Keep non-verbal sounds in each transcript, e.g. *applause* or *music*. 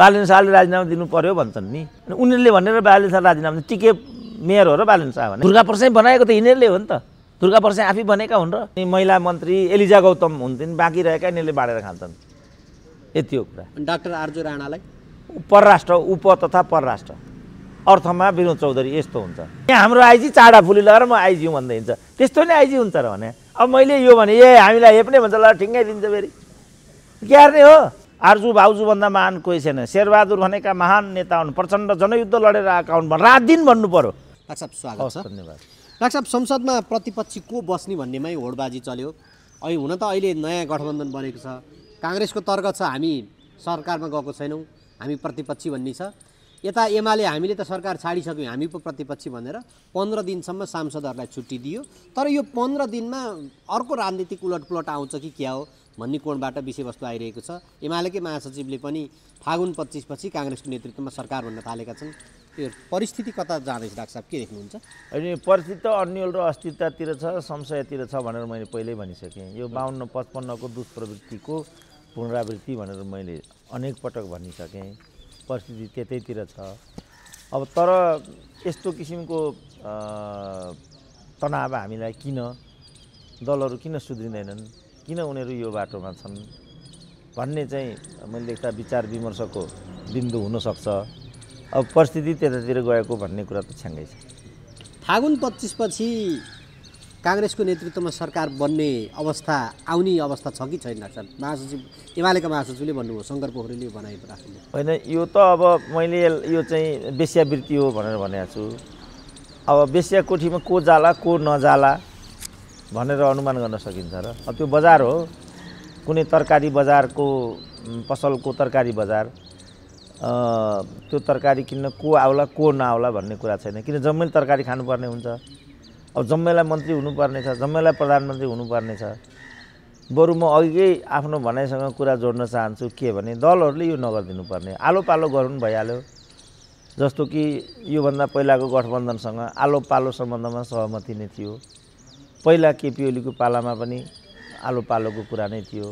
बालन शाहले राजीनामा दिनु पर्यो भन्छन् नि उनीहरूले भनेर बालन शाह राजीनामा टिके मेयर हो र बालन शाह भने दुर्गा प्रसाई बनाएको त यिनीहरूले हो नि त दुर्गा प्रसाई आफै बनेका हुन् र अनि महिला मन्त्री एलिजा गौतम हुन्थिन् बाँकी रहेका यिनीहरूले बाँडेर खान्छन् यति हो कुरा डाक्टर आर्जु राणालाई परराष्ट्र उप तथा परराष्ट्र अर्थमा विनोद चौधरी यस्तो हुन्छ यहाँ हाम्रो आइजी चाडा फुली लगाएर म आइजी भन्दै हिँड्छ त्यस्तो नै आइजी हुन्छ र भने अब मैले यो भने ए हामीलाई हे पनि भन्छ ल ठिङ्गाइदिन्छ फेरि क्यार नै हो आर्जु भाउजूभन्दा महान कोही छैन शेरबहादुर भनेका महान नेता हुन् प्रचण्ड जनयुद्ध लडेर आएका हुन् रात दिन भन्नु पर्यो स्वागत छ धन्यवाद डाक्टर संसदमा प्रतिपक्षी को बस्ने भन्नेमै होडबाजी चल्यो अहिले हुन त अहिले नयाँ गठबन्धन बनेको छ काङ्ग्रेसको तर्क छ हामी सरकारमा गएको छैनौँ हामी प्रतिपक्षी भन्ने छ यता एमाले हामीले त सरकार छाडिसक्यौँ हामी पो प्रतिपक्षी भनेर पन्ध्र दिनसम्म सांसदहरूलाई छुट्टी दियो तर यो पन्ध्र दिनमा अर्को राजनीतिक उलटपुलट आउँछ कि क्या हो भन्ने कोणबाट विषयवस्तु आइरहेको छ एमालेकै महासचिवले पनि फागुन पच्चिसपछि काङ्ग्रेसको नेतृत्वमा सरकार भन्न थालेका छन् त्यो परिस्थिति कता जाँदैछ डाक्टर साहब के देख्नुहुन्छ होइन परिस्थिति त अन्यल र अस्थिरतातिर छ संशयतिर छ भनेर मैले पहिल्यै भनिसकेँ यो बाहन्न पचपन्नको दुष्प्रवृत्तिको पुनरावृत्ति भनेर मैले अनेक पटक भनिसकेँ परिस्थिति त्यतैतिर छ अब तर यस्तो किसिमको तनाव हामीलाई किन दलहरू किन सुध्रिँदैनन् किन उनीहरू यो बाटोमा छन् भन्ने चाहिँ मैले लेख्दा विचार विमर्शको बिन्दु हुनसक्छ अब परिस्थिति त्यतातिर गएको भन्ने कुरा त छ्याङ्गै छ फागुन पच्चिसपछि काङ्ग्रेसको नेतृत्वमा सरकार बन्ने अवस्था आउने अवस्था छ कि छैन सर महासचिव एमालेका महासचिवले भन्नुभयो शङ्कर पोखरेलले बनाएको राख्नु होइन यो त अब मैले यो चाहिँ बेस्यावृत्ति हो भनेर भनेको छु अब बेस्या कोठीमा को जाला को नजाला भनेर अनुमान गर्न सकिन्छ र अब त्यो बजार हो कुनै तरकारी बजारको पसलको तरकारी बजार त्यो तरकारी किन्न को आउला को नआउला भन्ने कुरा छैन किन जम्मै तरकारी खानुपर्ने हुन्छ अब जम्मैलाई मन्त्री हुनुपर्ने छ जम्मैलाई प्रधानमन्त्री हुनुपर्ने छ बरु म अघिकै आफ्नो भनाइसँग कुरा जोड्न चाहन्छु के भने दलहरूले यो नगरिदिनुपर्ने आलो पालो गरौँ भइहाल्यो जस्तो कि योभन्दा पहिलाको गठबन्धनसँग आलो पालो सम्बन्धमा सहमति नै थियो पहिला केपी ओलीको पालामा पनि आलो पालोको कुरा नै थियो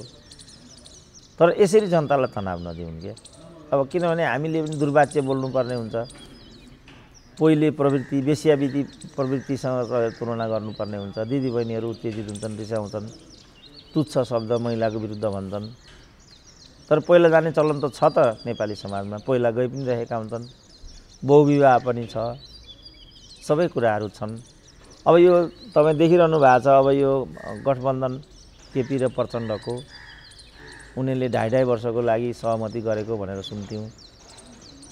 तर यसरी जनतालाई तनाव नदिउन् क्या अब किनभने हामीले पनि दुर्वाच्य बोल्नुपर्ने हुन्छ पहिले प्रवृत्ति बेसियाविधि प्रवृत्तिसँग तुलना गर्नुपर्ने हुन्छ दिदीबहिनीहरू उत्तेजित हुन्छन् रिसाउँछन् तुच्छ शब्द महिलाको विरुद्ध भन्छन् तर पहिला जाने चलन त छ त नेपाली समाजमा पहिला गइ पनि रहेका हुन्छन् बहुविवाह पनि छ सबै कुराहरू छन् अब यो तपाईँ देखिरहनु भएको छ अब यो गठबन्धन केपी र प्रचण्डको उनीहरूले ढाई ढाई वर्षको लागि सहमति गरेको भनेर सुन्थ्यौँ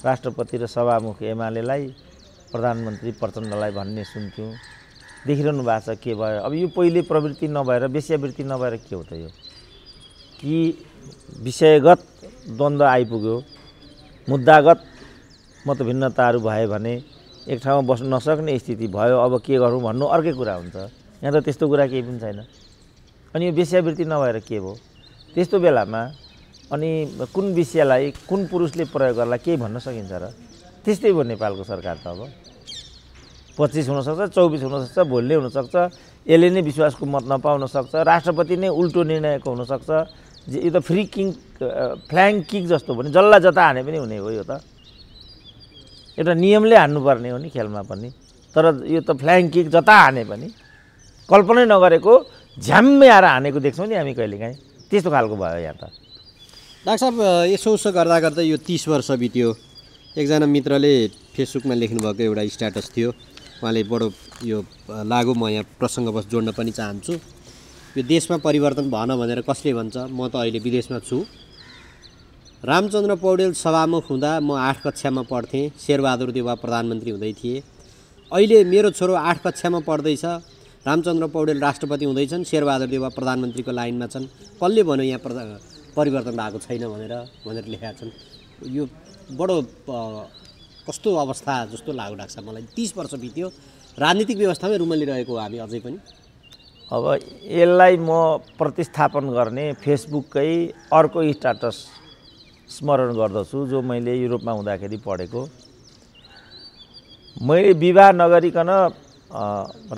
राष्ट्रपति र सभामुख एमालेलाई प्रधानमन्त्री प्रचण्डलाई भन्ने सुन्थ्यौँ देखिरहनु भएको छ के भयो अब यो पहिले प्रवृत्ति नभएर वेश्यावृत्ति नभएर के हो त यो कि विषयगत द्वन्द्व आइपुग्यो मुद्दागत मतभिन्नताहरू भए भने एक ठाउँमा बस्नु नसक्ने स्थिति भयो अब के गरौँ भन्नु अर्कै कुरा हुन्छ यहाँ त त्यस्तो कुरा केही पनि छैन अनि यो वेश्यावृत्ति नभएर के भयो त्यस्तो बेलामा अनि कुन विषयलाई कुन पुरुषले प्रयोग गर्ला केही भन्न सकिन्छ र त्यस्तै भयो नेपालको सरकार त अब पच्चिस हुनसक्छ चौबिस हुनसक्छ भोलि नै हुनसक्छ यसले नै विश्वासको मत नपाउन सक्छ राष्ट्रपति नै उल्टो निर्णयको हुनसक्छ यो त फ्री किङ फ्ल्याङ किक जस्तो भने जसलाई जता हाने पनि हुने हो यो त एउटा नियमले हान्नुपर्ने हो नि खेलमा पनि तर यो त फ्ल्याङ किक जता हाने पनि कल्पनै नगरेको झ्याम्मै आएर हानेको देख्छौँ नि हामी कहिलेकाहीँ त्यस्तो खालको भयो यहाँ त डाक्टर साहब यसो उसो गर्दा गर्दा यो तिस वर्ष बित्यो एकजना मित्रले फेसबुकमा लेख्नुभएको एउटा स्ट्याटस थियो उहाँले बडो यो लागु म यहाँ प्रसङ्गवश जोड्न पनि चाहन्छु यो देशमा परिवर्तन भएन भनेर कसले भन्छ म त अहिले विदेशमा छु रामचन्द्र पौडेल सभामुख हुँदा म आठ कक्षामा पढ्थेँ शेरबहादुर देवा प्रधानमन्त्री हुँदै थिए अहिले मेरो छोरो आठ कक्षामा पढ्दैछ रामचन्द्र पौडेल राष्ट्रपति हुँदैछन् शेरबहादुर देवा प्रधानमन्त्रीको लाइनमा छन् कसले भन्यो यहाँ प्र परिवर्तन भएको छैन भनेर भनेर लेखेका छन् यो बडो कस्तो अवस्था जस्तो लागु लाग्छ मलाई तिस वर्ष बित्यो राजनीतिक व्यवस्थामै रुमलिरहेको हामी अझै पनि अब यसलाई म प्रतिस्थापन गर्ने फेसबुककै अर्को स्टाटस स्मरण गर्दछु जो मैले युरोपमा हुँदाखेरि पढेको मैले विवाह नगरिकन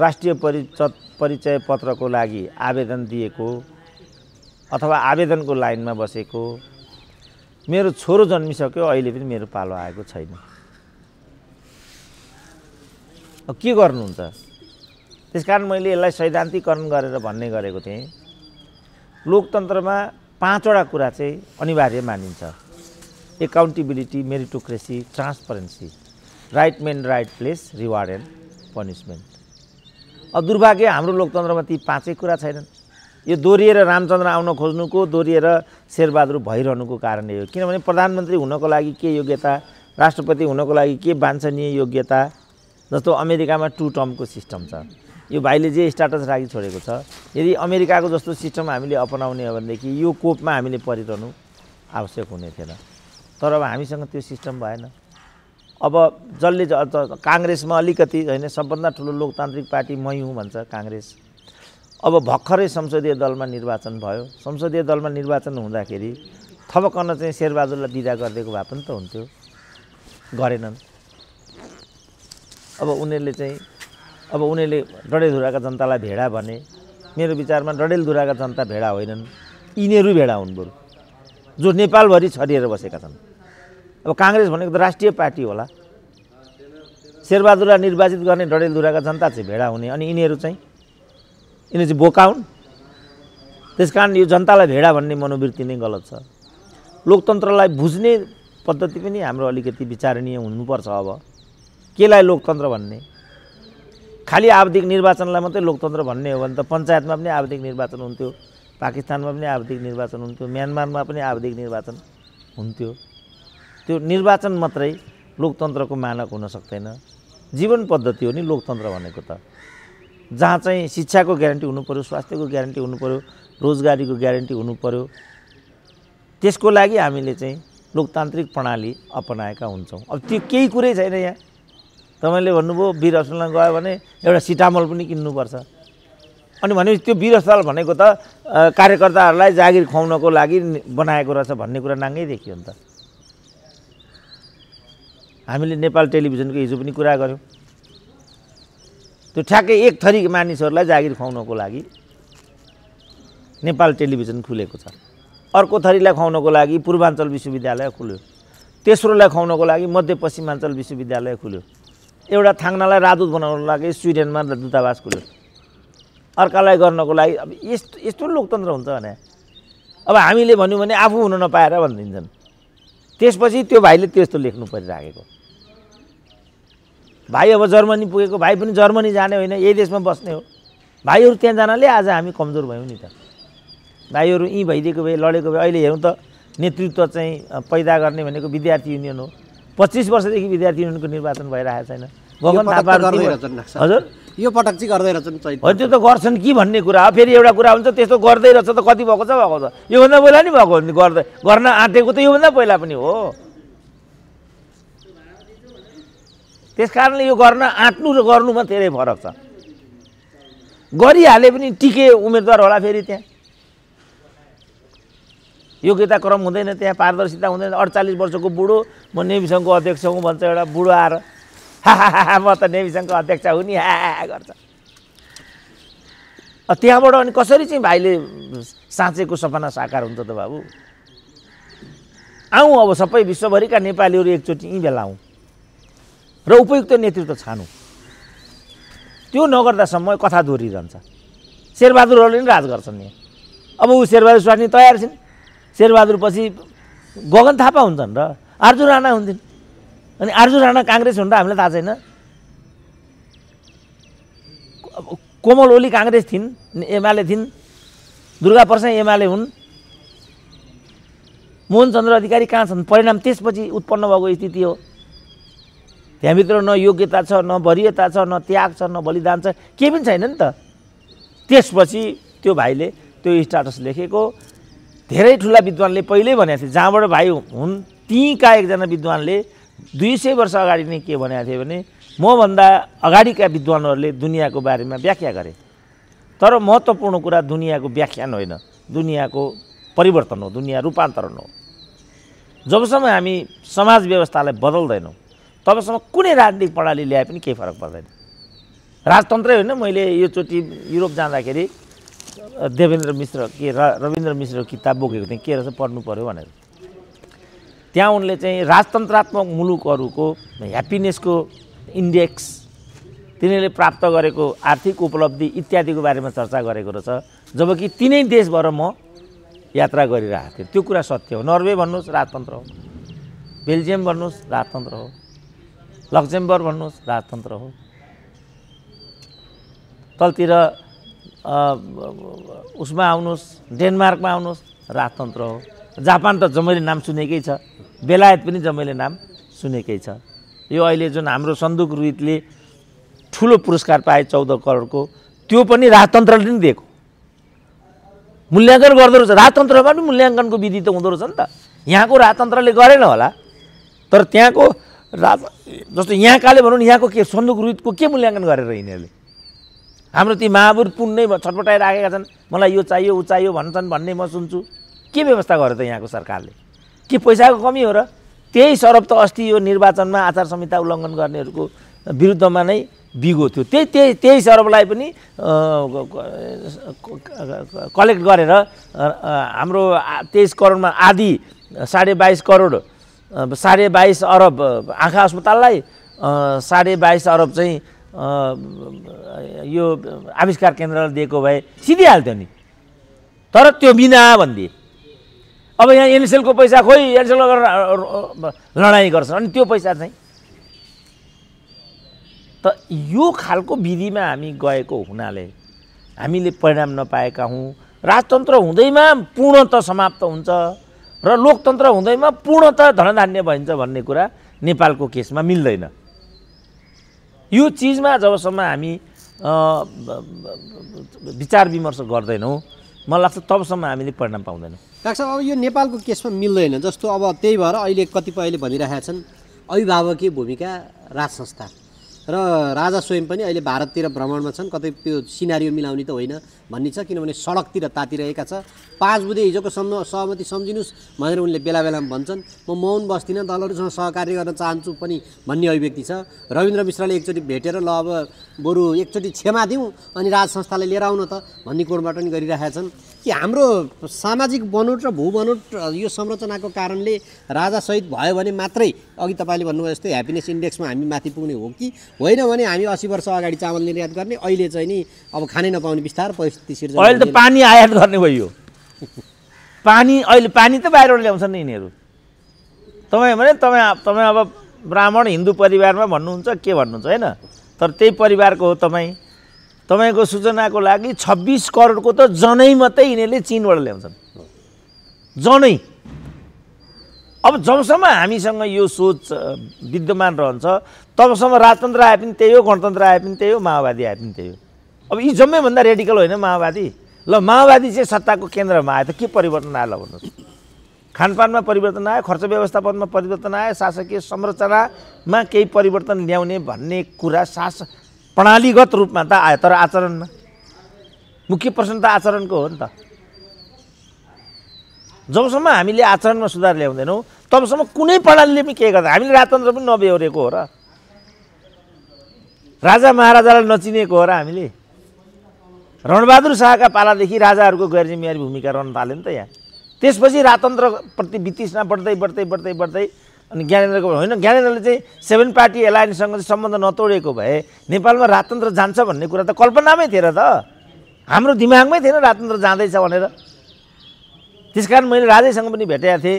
राष्ट्रिय परिच परिचय पत्रको लागि आवेदन दिएको अथवा आवेदनको लाइनमा बसेको मेरो छोरो जन्मिसक्यो अहिले पनि मेरो पालो आएको छैन के गर्नुहुन्छ त्यस कारण मैले यसलाई सैद्धान्तिकरण गरेर भन्ने गरेको थिएँ लोकतन्त्रमा पाँचवटा कुरा चाहिँ अनिवार्य मानिन्छ accountability meritocracy transparency right man right place reward and punishment अब दुर्भाग्य हाम्रो लोकतन्त्रमा ती पाँचै कुरा छैनन् यो दोहोरिएर रामचन्द्र आउन खोज्नुको दोहोरिएर शेरबहादुर भइरहनुको कारण यो किनभने प्रधानमन्त्री हुनको लागि के योग्यता राष्ट्रपति हुनको लागि के वाञ्छनीय योग्यता जस्तो अमेरिकामा टु टर्मको सिस्टम छ यो भाइले जे स्टाटस राखि छोडेको छ यदि अमेरिकाको जस्तो सिस्टम हामीले अपनाउने हो भनेदेखि यो कोपमा हामीले परिरहनु आवश्यक हुने थिएन तर अब हामीसँग त्यो सिस्टम भएन अब जसले काङ्ग्रेसमा अलिकति होइन सबभन्दा ठुलो लोकतान्त्रिक पार्टी मै हुँ भन्छ काङ्ग्रेस अब भर्खरै संसदीय दलमा निर्वाचन भयो संसदीय दलमा निर्वाचन हुँदाखेरि थपकन चाहिँ शेरबहादुरलाई विदा गरिदिएको भए पनि त हुन्थ्यो गरेनन् अब उनीहरूले चाहिँ अब उनीहरूले डडेलधुराका जनतालाई भेडा भने मेरो विचारमा डडेलधुराका जनता भेडा होइनन् यिनीहरू भेडा हुन् बरु जो नेपालभरि छरिएर बसेका छन् अब काङ्ग्रेस भनेको त राष्ट्रिय पार्टी होला शेरबहादुरलाई निर्वाचित गर्ने डडेलधुराका जनता चाहिँ भेडा हुने अनि यिनीहरू चाहिँ यिनीहरू चाहिँ बोका हुन् त्यस कारण यो जनतालाई भेडा भन्ने मनोवृत्ति नै गलत छ लोकतन्त्रलाई बुझ्ने पद्धति पनि हाम्रो अलिकति विचारणीय हुनुपर्छ अब केलाई लोकतन्त्र भन्ने खालि आवधिक निर्वाचनलाई मात्रै लोकतन्त्र भन्ने हो भने त पञ्चायतमा पनि आवधिक निर्वाचन हुन्थ्यो पाकिस्तानमा पनि आवधिक निर्वाचन हुन्थ्यो म्यानमारमा पनि आवधिक निर्वाचन हुन्थ्यो त्यो निर्वाचन मात्रै लोकतन्त्रको मानक हुन सक्दैन जीवन पद्धति हो नि लोकतन्त्र भनेको त जहाँ चाहिँ शिक्षाको ग्यारेन्टी पऱ्यो स्वास्थ्यको ग्यारेन्टी पऱ्यो रोजगारीको ग्यारेन्टी पऱ्यो त्यसको लागि हामीले चाहिँ लोकतान्त्रिक प्रणाली अपनाएका हुन्छौँ अब त्यो केही कुरै छैन यहाँ तपाईँले भन्नुभयो वीर अस्पतालमा गयो भने एउटा सिटामल पनि किन्नुपर्छ अनि भनेपछि त्यो वीर अस्पताल भनेको त कार्यकर्ताहरूलाई जागिर खुवाउनको लागि बनाएको रहेछ भन्ने कुरा नाङ्गै देखियो नि त हामीले नेपाल टेलिभिजनको हिजो पनि कुरा गऱ्यौँ त्यो ठ्याक्कै एक थरी मानिसहरूलाई जागिर खुवाउनको लागि नेपाल टेलिभिजन खुलेको छ अर्को थरीलाई खुवाउनको लागि पूर्वाञ्चल विश्वविद्यालय खुल्यो तेस्रोलाई खुवाउनको लागि मध्यपश्चिमाञ्चल विश्वविद्यालय खुल्यो एउटा थाङ्नालाई राजदूत बनाउनको लागि स्विडेनमा दूतावास खुल्यो अर्कालाई गर्नको लागि अब यस्तो यस्तो लोकतन्त्र हुन्छ भने अब हामीले भन्यो भने आफू हुन नपाएर भनिदिन्छन् त्यसपछि त्यो भाइले त्यस्तो लेख्नु परिराखेको भाइ अब जर्मनी पुगेको भाइ पनि जर्मनी जाने होइन यही देशमा बस्ने हो भाइहरू त्यहाँ जानले आज हामी कमजोर भयौँ नि त भाइहरू यहीँ भइदिएको भए लडेको भए अहिले हेरौँ त नेतृत्व चाहिँ पैदा गर्ने भनेको विद्यार्थी युनियन हो पच्चिस वर्षदेखि विद्यार्थी युनियनको निर्वाचन भइरहेको छैन गगन थापा हजुर यो पटक चाहिँ गर्दै रहेछन् त्यो त गर्छन् कि भन्ने कुरा हो फेरि एउटा कुरा हुन्छ त्यस्तो गर्दै रहेछ त कति भएको छ भएको छ योभन्दा पहिला नि भएको हो गर्दै गर्न आँटेको त योभन्दा पहिला पनि हो त्यस कारणले यो गर्न आँट्नु र गर्नुमा धेरै फरक छ गरिहाले पनि टिके उम्मेदवार होला फेरि त्यहाँ योग्यता क्रम हुँदैन त्यहाँ पारदर्शिता हुँदैन अडचालिस वर्षको बुढो म नेभी सङ्घको अध्यक्ष हुँ भन्छ एउटा बुढो आएर म त नेभी सङ्घको अध्यक्ष हुँ नि हा गर्छ त्यहाँबाट अनि कसरी चाहिँ भाइले साँचेको सपना साकार हुन्छ त बाबु आउँ अब सबै विश्वभरिका नेपालीहरू एकचोटि यहीँ बेला आउँ र उपयुक्त नेतृत्व छानु त्यो नगर्दासम्म कथा दोहोरिरहन्छ शेरबहादुरहरूले नि राज गर्छन् यहाँ अब ऊ शेरबहादुर स्वास्नी तयार छिन् शेरबहादुर पछि गगन थापा हुन्छन् र आर्जु राणा हुन्थ्यो अनि आर्जु राणा काङ्ग्रेस हुन् त हामीलाई थाहा छैन कोमल ओली काङ्ग्रेस थिइन् एमाले थिइन् दुर्गा प्रसाई एमाले हुन् मोहन चन्द्र अधिकारी कहाँ छन् परिणाम त्यसपछि उत्पन्न भएको स्थिति हो त्यहाँभित्र न योग्यता छ न वरियता छ न त्याग छ न बलिदान छ केही पनि छैन नि त त्यसपछि त्यो भाइले त्यो स्टाटस लेखेको धेरै ठुला विद्वानले पहिल्यै भनेको थिए जहाँबाट भाइ हुन् तीका एकजना विद्वानले दुई सय वर्ष अगाडि नै के भनेको थिएँ भने मभन्दा अगाडिका विद्वानहरूले दुनियाँको बारेमा व्याख्या गरे तर महत्त्वपूर्ण कुरा दुनियाँको व्याख्यान होइन दुनियाँको परिवर्तन हो दुनियाँ रूपान्तरण हो जबसम्म हामी समाज व्यवस्थालाई बदल्दैनौँ तबसम्म कुनै राजनीतिक प्रणाली ल्याए पनि केही फरक पर्दैन राजतन्त्रै होइन मैले यो योचोटि युरोप जाँदाखेरि देवेन्द्र मिश्र के रविन्द्र मिश्र किताब बोकेको थिएँ के रहेछ पढ्नु पऱ्यो भनेर त्यहाँ उनले चाहिँ राजतन्त्रात्मक मुलुकहरूको ह्याप्पिनेसको इन्डेक्स तिनीहरूले प्राप्त गरेको आर्थिक उपलब्धि इत्यादिको बारेमा चर्चा गरेको रहेछ जबकि तिनै देशबाट म यात्रा गरिरहेको थिएँ त्यो कुरा सत्य हो नर्वे भन्नुहोस् राजतन्त्र हो बेल्जियम भन्नुहोस् राजतन्त्र हो लक्जमबर्ग भन्नुहोस् राजतन्त्र हो तलतिर उसमा आउनुहोस् डेनमार्कमा आउनुहोस् राजतन्त्र हो जापान त जम्मैले नाम सुनेकै छ बेलायत पनि जम्मैले नाम सुनेकै छ यो अहिले जुन हाम्रो सन्दुक रोहितले ठुलो पुरस्कार पाए चौध करोडको त्यो पनि राजतन्त्रले नै दिएको मूल्याङ्कन गर्दो रहेछ राजतन्त्रमा पनि मूल्याङ्कनको विधि त हुँदो रहेछ नि त यहाँको राजतन्त्रले गरेन होला तर त्यहाँको राज जस्तो यहाँकाले भनौँ यहाँको के सन्दुक रोहितको के मूल्याङ्कन गरेर यिनीहरूले हाम्रो ती महावुर पुण्य छटपटाइराखेका छन् मलाई यो चाहियो ऊ चाहियो भन्छन् भन्ने म सुन्छु के व्यवस्था गर्यो त यहाँको सरकारले के पैसाको कमी हो र त्यही सरब त अस्ति यो निर्वाचनमा आचार संहिता उल्लङ्घन गर्नेहरूको विरुद्धमा नै बिगो थियो त्यही त्यही त्यही सरबलाई पनि कलेक्ट गरेर हाम्रो तेइस करोडमा आधी साढे बाइस करोड साढे बाइस अरब आँखा अस्पताललाई साढे बाइस अरब चाहिँ यो आविष्कार केन्द्रलाई दिएको भए सिधिहाल्थ्यो नि तर त्यो बिना भनिदिए अब यहाँ एनएसएलको पैसा खोइ एनएसएल लडाइँ गर्छ अनि त्यो पैसा चाहिँ त यो खालको विधिमा हामी गएको हुनाले हामीले परिणाम नपाएका हौँ राजतन्त्र हुँदैमा पूर्णत समाप्त हुन्छ र लोकतन्त्र हुँदैमा पूर्णत धनधान्य भइन्छ भन्ने कुरा नेपालको केसमा मिल्दैन यो चिजमा जबसम्म हामी विचार विमर्श गर्दैनौँ मलाई लाग्छ तबसम्म हामीले परिणाम पाउँदैनौँ डाक्टर अब यो नेपालको केसमा मिल्दैन जस्तो अब त्यही भएर अहिले कतिपयले भनिरहेका छन् अभिभावकीय भूमिका राज संस्था र राजा स्वयं पनि अहिले भारततिर भ्रमणमा छन् कतै त्यो सिनारियो मिलाउने त होइन भन्ने छ किनभने सडकतिर तातिरहेका छ पाँच बुधे हिजोको सम् सहमति सम्झिनुहोस् भनेर उनले बेला बेलामा भन्छन् म मौन बस्दिनँ दलहरूसँग सहकार्य गर्न चाहन्छु पनि भन्ने अभिव्यक्ति छ रविन्द्र मिश्रले एकचोटि भेटेर ल अब बरु एकचोटि क्षमा दिउँ अनि राज संस्थालाई लिएर आउन त भन्ने कोणबाट पनि गरिरहेका छन् कि हाम्रो सामाजिक बनोट र भू बनोट यो संरचनाको कारणले राजा सहित भयो भने मात्रै अघि तपाईँले भन्नुभयो जस्तै ह्याप्पिनेस इन्डेक्समा हामी माथि पुग्ने हो कि होइन भने हामी असी वर्ष अगाडि चामल निर्यात गर्ने अहिले चाहिँ नि अब खानै नपाउने बिस्तार परिस्थिति सिर्जना अहिले त पानी आयात गर्ने भयो पानी अहिले पानी त बाहिरबाट ल्याउँछन् नि यिनीहरू तपाईँ भने तपाईँ तपाईँ अब ब्राह्मण हिन्दू परिवारमा भन्नुहुन्छ के भन्नुहुन्छ होइन तर त्यही परिवारको हो तपाईँ तपाईँको सूचनाको लागि छब्बिस करोडको त जनै मात्रै यिनीहरूले चिनबाट ल्याउँछन् जनै अब जबसम्म हामीसँग यो सोच विद्यमान रहन्छ तबसम्म राजतन्त्र आए पनि त्यही हो गणतन्त्र आए पनि त्यही हो माओवादी आए पनि त्यही हो अब यी जम्मैभन्दा रेडिकल होइन माओवादी ल माओवादी चाहिँ सत्ताको केन्द्रमा आयो त के परिवर्तन आयो ल भन्नुहोस् खानपानमा परिवर्तन आयो खर्च व्यवस्थापनमा परिवर्तन आयो शासकीय संरचनामा केही परिवर्तन ल्याउने भन्ने कुरा शास प्रणालीगत रूपमा त आयो तर आचरणमा मुख्य प्रश्न त आचरणको हो नि त जबसम्म हामीले आचरणमा सुधार ल्याउँदैनौँ तबसम्म कुनै प्रणालीले पनि के गर्दा हामीले राजतन्त्र पनि नबेहोरेको हो र राजा महाराजालाई नचिनेको हो र हामीले रणबहादुर शाहका पालादेखि राजाहरूको गैर जिम्मेवारी भूमिका रहन थाल्यो नि त यहाँ त्यसपछि राजतन्त्रप्रति वितृष्णा बढ्दै बढ्दै बढ्दै बढ्दै अनि ज्ञानेन्द्रको होइन ज्ञानेन्द्रले चाहिँ सेभेन पार्टी एलायन्ससँग चाहिँ सम्बन्ध नतोडेको भए नेपालमा राजतन्त्र जान्छ भन्ने कुरा त कल्पनामै थिएन त हाम्रो दिमागमै थिएन राजतन्त्र जाँदैछ भनेर त्यस कारण मैले राजैसँग पनि भेटेका थिएँ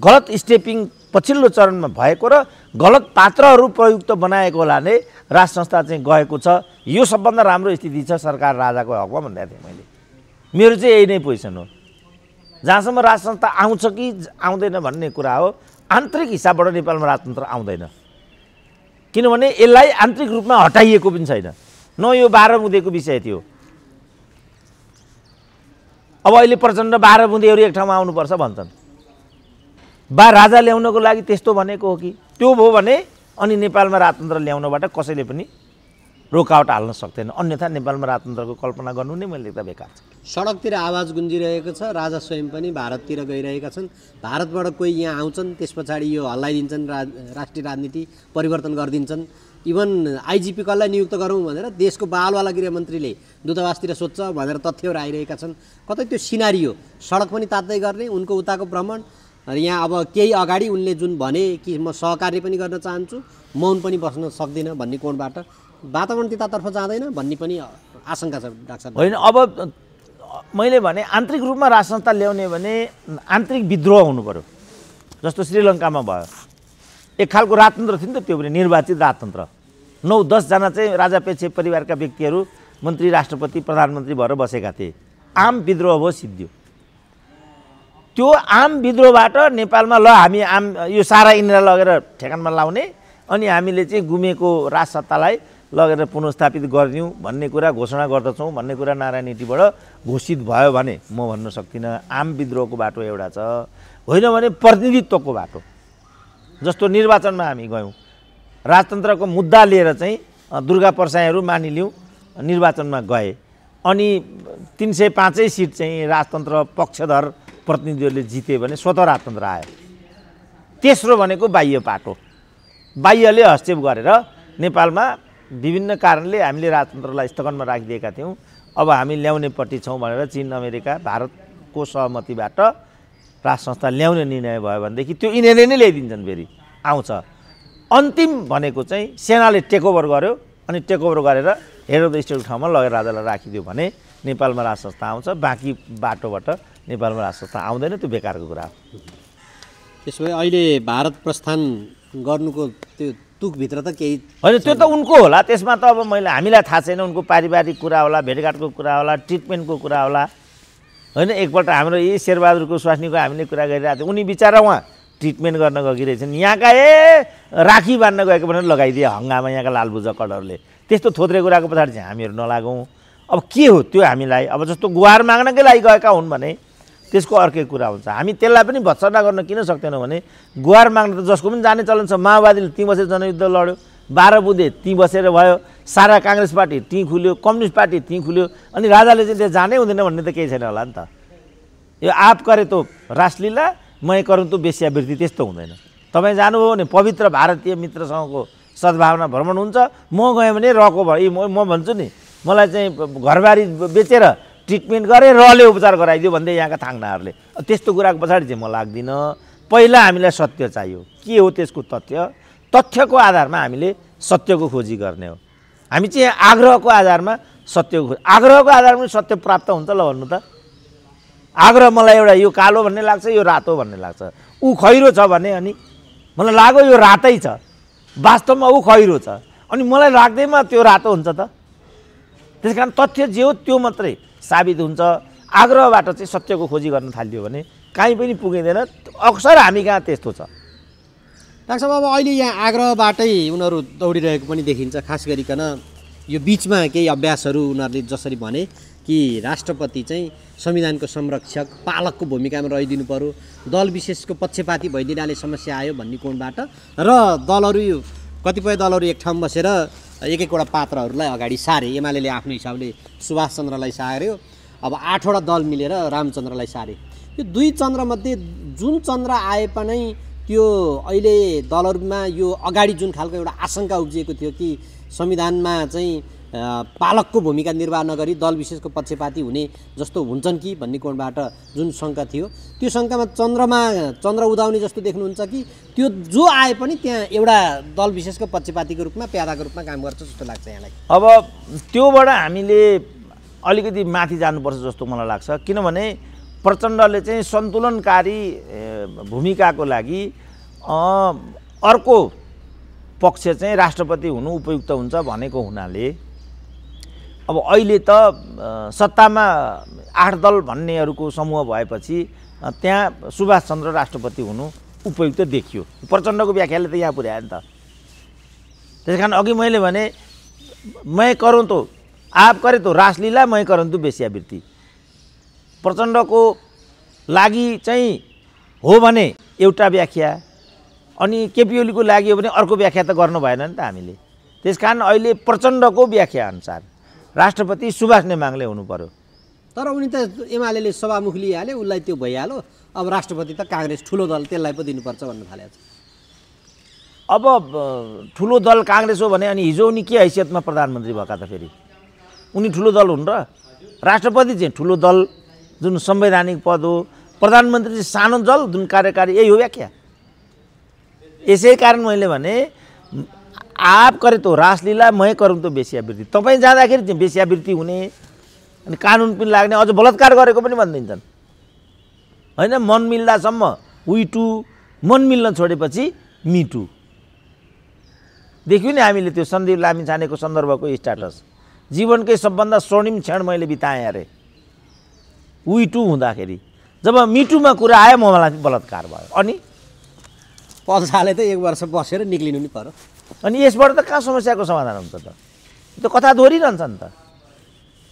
गलत स्टेपिङ पछिल्लो चरणमा भएको र गलत पात्रहरू प्रयुक्त बनाएको होलाले राज संस्था चाहिँ गएको छ यो सबभन्दा राम्रो स्थिति छ सरकार राजाको हकमा भनेको थिएँ मैले मेरो चाहिँ यही नै पोजिसन हो जहाँसम्म राज संस्था आउँछ कि आउँदैन भन्ने कुरा हो आन्तरिक हिसाबबाट नेपालमा राजतन्त्र आउँदैन किनभने यसलाई आन्तरिक रूपमा हटाइएको पनि छैन न यो बाह्र बुँदेको विषय थियो अब अहिले प्रचण्ड बाह्र बुँदेहरू एक ठाउँमा आउनुपर्छ भन्छन् बा राजा ल्याउनको लागि त्यस्तो भनेको हो कि त्यो भयो भने अनि नेपालमा राजतन्त्र ल्याउनबाट कसैले पनि रोकावट हाल्न सक्दैन अन्यथा नेपालमा राजतन्त्रको कल्पना गर्नु नै मैले देख्दा बेकार छ सडकतिर आवाज गुन्जिरहेको छ राजा स्वयं पनि भारततिर गइरहेका छन् भारतबाट कोही यहाँ आउँछन् त्यस पछाडि यो हल्लाइदिन्छन् रा राष्ट्रिय राजनीति परिवर्तन गरिदिन्छन् इभन आइजिपी कसलाई नियुक्त गरौँ भनेर देशको बालवाला गृहमन्त्रीले दूतावासतिर सोध्छ भनेर तथ्यहरू आइरहेका छन् कतै त्यो सिनारी हो सडक पनि तात्दै गर्ने उनको उताको भ्रमण र यहाँ अब केही अगाडि उनले जुन भने कि म सहकार्य पनि गर्न चाहन्छु मौन पनि बस्न सक्दिनँ भन्ने कोणबाट वातावरण त्यतातर्फ जाँदैन भन्ने पनि आशंका छ डाक्टर होइन अब मैले भने आन्तरिक रूपमा राज ल्याउने भने आन्तरिक विद्रोह हुनु पऱ्यो जस्तो श्रीलङ्कामा भयो एक खालको राजतन्त्र थियो नि त त्यो पनि निर्वाचित राजतन्त्र नौ दसजना चाहिँ राजा पेछे परिवारका व्यक्तिहरू मन्त्री राष्ट्रपति प्रधानमन्त्री भएर बसेका थिए आम विद्रोह भयो सिद्धियो त्यो आम विद्रोहबाट नेपालमा ल हामी आम यो सारा इन्द्र लगेर ठेगानमा लाउने अनि हामीले चाहिँ गुमेको राजसत्तालाई लगेर पुनस्थापित गरिदिउँ भन्ने कुरा घोषणा गर्दछौँ भन्ने कुरा नारायण नीतिबाट घोषित भयो भने म भन्न सक्दिनँ आम विद्रोहको बाटो एउटा छ होइन भने प्रतिनिधित्वको बाटो जस्तो निर्वाचनमा हामी गयौँ राजतन्त्रको मुद्दा लिएर चाहिँ दुर्गा परसाईहरू मानिलिउँ निर्वाचनमा गए अनि तिन सय पाँचै सिट चाहिँ राजतन्त्र पक्षधर प्रतिनिधिहरूले जिते भने स्वतः राजतन्त्र आयो तेस्रो भनेको बाह्य पाटो बाह्यले हस्तक्षेप गरेर नेपालमा विभिन्न कारणले हामीले राजतन्त्रलाई स्थगनमा राखिदिएका थियौँ अब हामी ल्याउनेपट्टि छौँ भनेर चिन अमेरिका भारतको सहमतिबाट राज संस्था ल्याउने निर्णय भयो भनेदेखि त्यो यिनीहरूले नै ल्याइदिन्छन् फेरि आउँछ अन्तिम भनेको चाहिँ सेनाले टेकओभर गर्यो अनि टेकओभर गरेर हेरो द स्टेटको ठाउँमा लगेर राजालाई राखिदियो भने नेपालमा राज संस्था आउँछ बाँकी बाटोबाट नेपालमा राज संस्था आउँदैन त्यो बेकारको कुरा हो त्यसो भए अहिले भारत प्रस्थान गर्नुको त्यो तुकभित्र त केही होइन त्यो त उनको होला त्यसमा त अब मैले हामीलाई थाहा छैन उनको पारिवारिक कुरा होला भेटघाटको कुरा होला ट्रिटमेन्टको कुरा होला होइन एकपल्ट हाम्रो यही शेरबहादुरको स्वास्नीको हामीले कुरा गरिरहेको थियौँ उनी बिचरा उहाँ ट्रिटमेन्ट गर्न गइरहेछन् यहाँका ए राखी बाँध्न गएको भनेर लगाइदिए हङ्गामा यहाँका लालबु कडहरूले त्यस्तो थोत्रे कुराको पछाडि चाहिँ हामीहरू नलागौँ अब के हो त्यो हामीलाई अब जस्तो गुहार माग्नकै लागि गएका हुन् भने त्यसको अर्कै कुरा हुन्छ हामी त्यसलाई पनि भत्सना गर्न किन सक्दैनौँ भने गुहार माग्न त जसको पनि जाने चलन छ माओवादीले ती बसेर जनयुद्ध लड्यो बाह्र बुधे ती बसेर भयो सारा काङ्ग्रेस पार्टी ती खुल्यो कम्युनिस्ट पार्टी ती खुल्यो अनि राजाले चाहिँ त्यहाँ जानै हुँदैन भन्ने त केही छैन होला नि त यो आप करे त रासलीला मै गरौँ त बेस्यावृत्ति त्यस्तो हुँदैन तपाईँ जानुभयो भने पवित्र भारतीय मित्रसँगको सद्भावना भ्रमण हुन्छ म गएँ भने रको भयो म भन्छु नि मलाई चाहिँ घरबारी बेचेर ट्रिटमेन्ट गरेँ रले उपचार गराइदियो भन्दै यहाँका थाङ्नाहरूले त्यस्तो कुराको पछाडि चाहिँ म लाग्दिनँ पहिला हामीलाई सत्य चाहियो के हो त्यसको तथ्य तथ्यको आधारमा हामीले सत्यको खोजी गर्ने हो हामी चाहिँ आग्रहको आधारमा सत्यको खोजी आग्रहको आधारमा पनि सत्य प्राप्त हुन्छ ल भन्नु त आग्रह मलाई एउटा यो कालो भन्ने लाग्छ यो रातो भन्ने लाग्छ ऊ खैरो छ भने अनि मलाई लाग्यो यो रातै छ वास्तवमा ऊ खैरो छ अनि मलाई लाग्दैमा त्यो रातो हुन्छ त त्यस कारण तथ्य जे हो त्यो मात्रै साबित हुन्छ आग्रहबाट चाहिँ सत्यको खोजी गर्न थालियो भने काहीँ पनि पुगिँदैन अक्सर हामी कहाँ त्यस्तो छ डाक्टर साहब अब अहिले यहाँ आग्रहबाटै उनीहरू दौडिरहेको पनि देखिन्छ खास गरिकन यो बिचमा केही अभ्यासहरू उनीहरूले जसरी भने कि राष्ट्रपति चाहिँ संविधानको संरक्षक पालकको भूमिकामा रहिदिनु पऱ्यो दल विशेषको पक्षपाती भइदिनाले समस्या आयो भन्ने कोणबाट र दलहरू कतिपय दलहरू एक ठाउँ बसेर एक एकवटा पात्रहरूलाई अगाडि सारे एमाले आफ्नो हिसाबले सुभाषचन्द्रलाई सार्यो अब आठवटा दल मिलेर रामचन्द्रलाई सारे यो दुई चन्द्रमध्ये जुन चन्द्र आए पनि त्यो अहिले दलहरूमा यो अगाडि जुन खालको एउटा आशङ्का उब्जिएको थियो कि संविधानमा चाहिँ पालकको भूमिका निर्वाह नगरी दल विशेषको पक्षपाती हुने जस्तो हुन्छन् कि भन्ने कोणबाट जुन शङ्का थियो त्यो शङ्कामा चन्द्रमा चन्द्र उदाउने जस्तो देख्नुहुन्छ कि त्यो जो आए पनि त्यहाँ एउटा दल विशेषको पक्षपातीको रूपमा प्यादाको रूपमा काम गर्छ जस्तो लाग्छ यहाँलाई अब त्योबाट हामीले अलिकति माथि जानुपर्छ जस्तो मलाई लाग्छ किनभने प्रचण्डले चाहिँ सन्तुलनकारी भूमिकाको लागि अर्को पक्ष चाहिँ राष्ट्रपति हुनु उपयुक्त हुन्छ भनेको हुनाले अब अहिले त सत्तामा आठ दल भन्नेहरूको समूह भएपछि त्यहाँ सुभाष चन्द्र राष्ट्रपति हुनु उपयुक्त देखियो प्रचण्डको व्याख्याले त यहाँ पुर्यायो नि त त्यस कारण अघि मैले भने मै करौँ त आप करे त रासलीला मै करन्तु वेश्यावृत्ति प्रचण्डको लागि चाहिँ हो भने एउटा व्याख्या अनि केपिओलीको लागि हो भने अर्को व्याख्या त गर्नु भएन नि त हामीले त्यस कारण अहिले प्रचण्डको व्याख्या अनुसार राष्ट्रपति सुभाष नेमाङले हुनु पर्यो तर उनी त एमाले सभामुख लिइहाल्यो उसलाई त्यो भइहाल्यो अब राष्ट्रपति त काङ्ग्रेस ठुलो दल त्यसलाई पो दिनुपर्छ भन्नु थालेको छ अब ठुलो दल काङ्ग्रेस हो भने अनि हिजो उनी के हैसियतमा प्रधानमन्त्री भएका त फेरि उनी ठुलो दल हुन् र राष्ट्रपति चाहिँ ठुलो दल जुन संवैधानिक पद हो प्रधानमन्त्री चाहिँ सानो दल जुन कार्यकारी यही हो व्याख्या यसै कारण मैले भने आप करे त रासलीला मै गरौँ त बेसियावृत्ति तपाईँ जाँदाखेरि चाहिँ हुने अनि कानुन पनि लाग्ने अझ बलात्कार गरेको पनि भनिदिन्छन् होइन मन मिल्दासम्म उइ टु मन मिल्न छोडेपछि मिटु देख्यौँ नि हामीले त्यो सन्दीप लामी छानेको सन्दर्भको स्ट्याटस जीवनकै सबभन्दा स्वर्णिम क्षण मैले बिताएँ अरे उइ टु हुँदाखेरि जब मिटुमा कुरा आयो मलाई बलात्कार भयो अनि पल्साले त एक वर्ष बसेर निक्लिनु नि पर्यो अनि यसबाट त कहाँ समस्याको समाधान हुन्छ त त्यो कथा दोहोरिरहन्छ नि त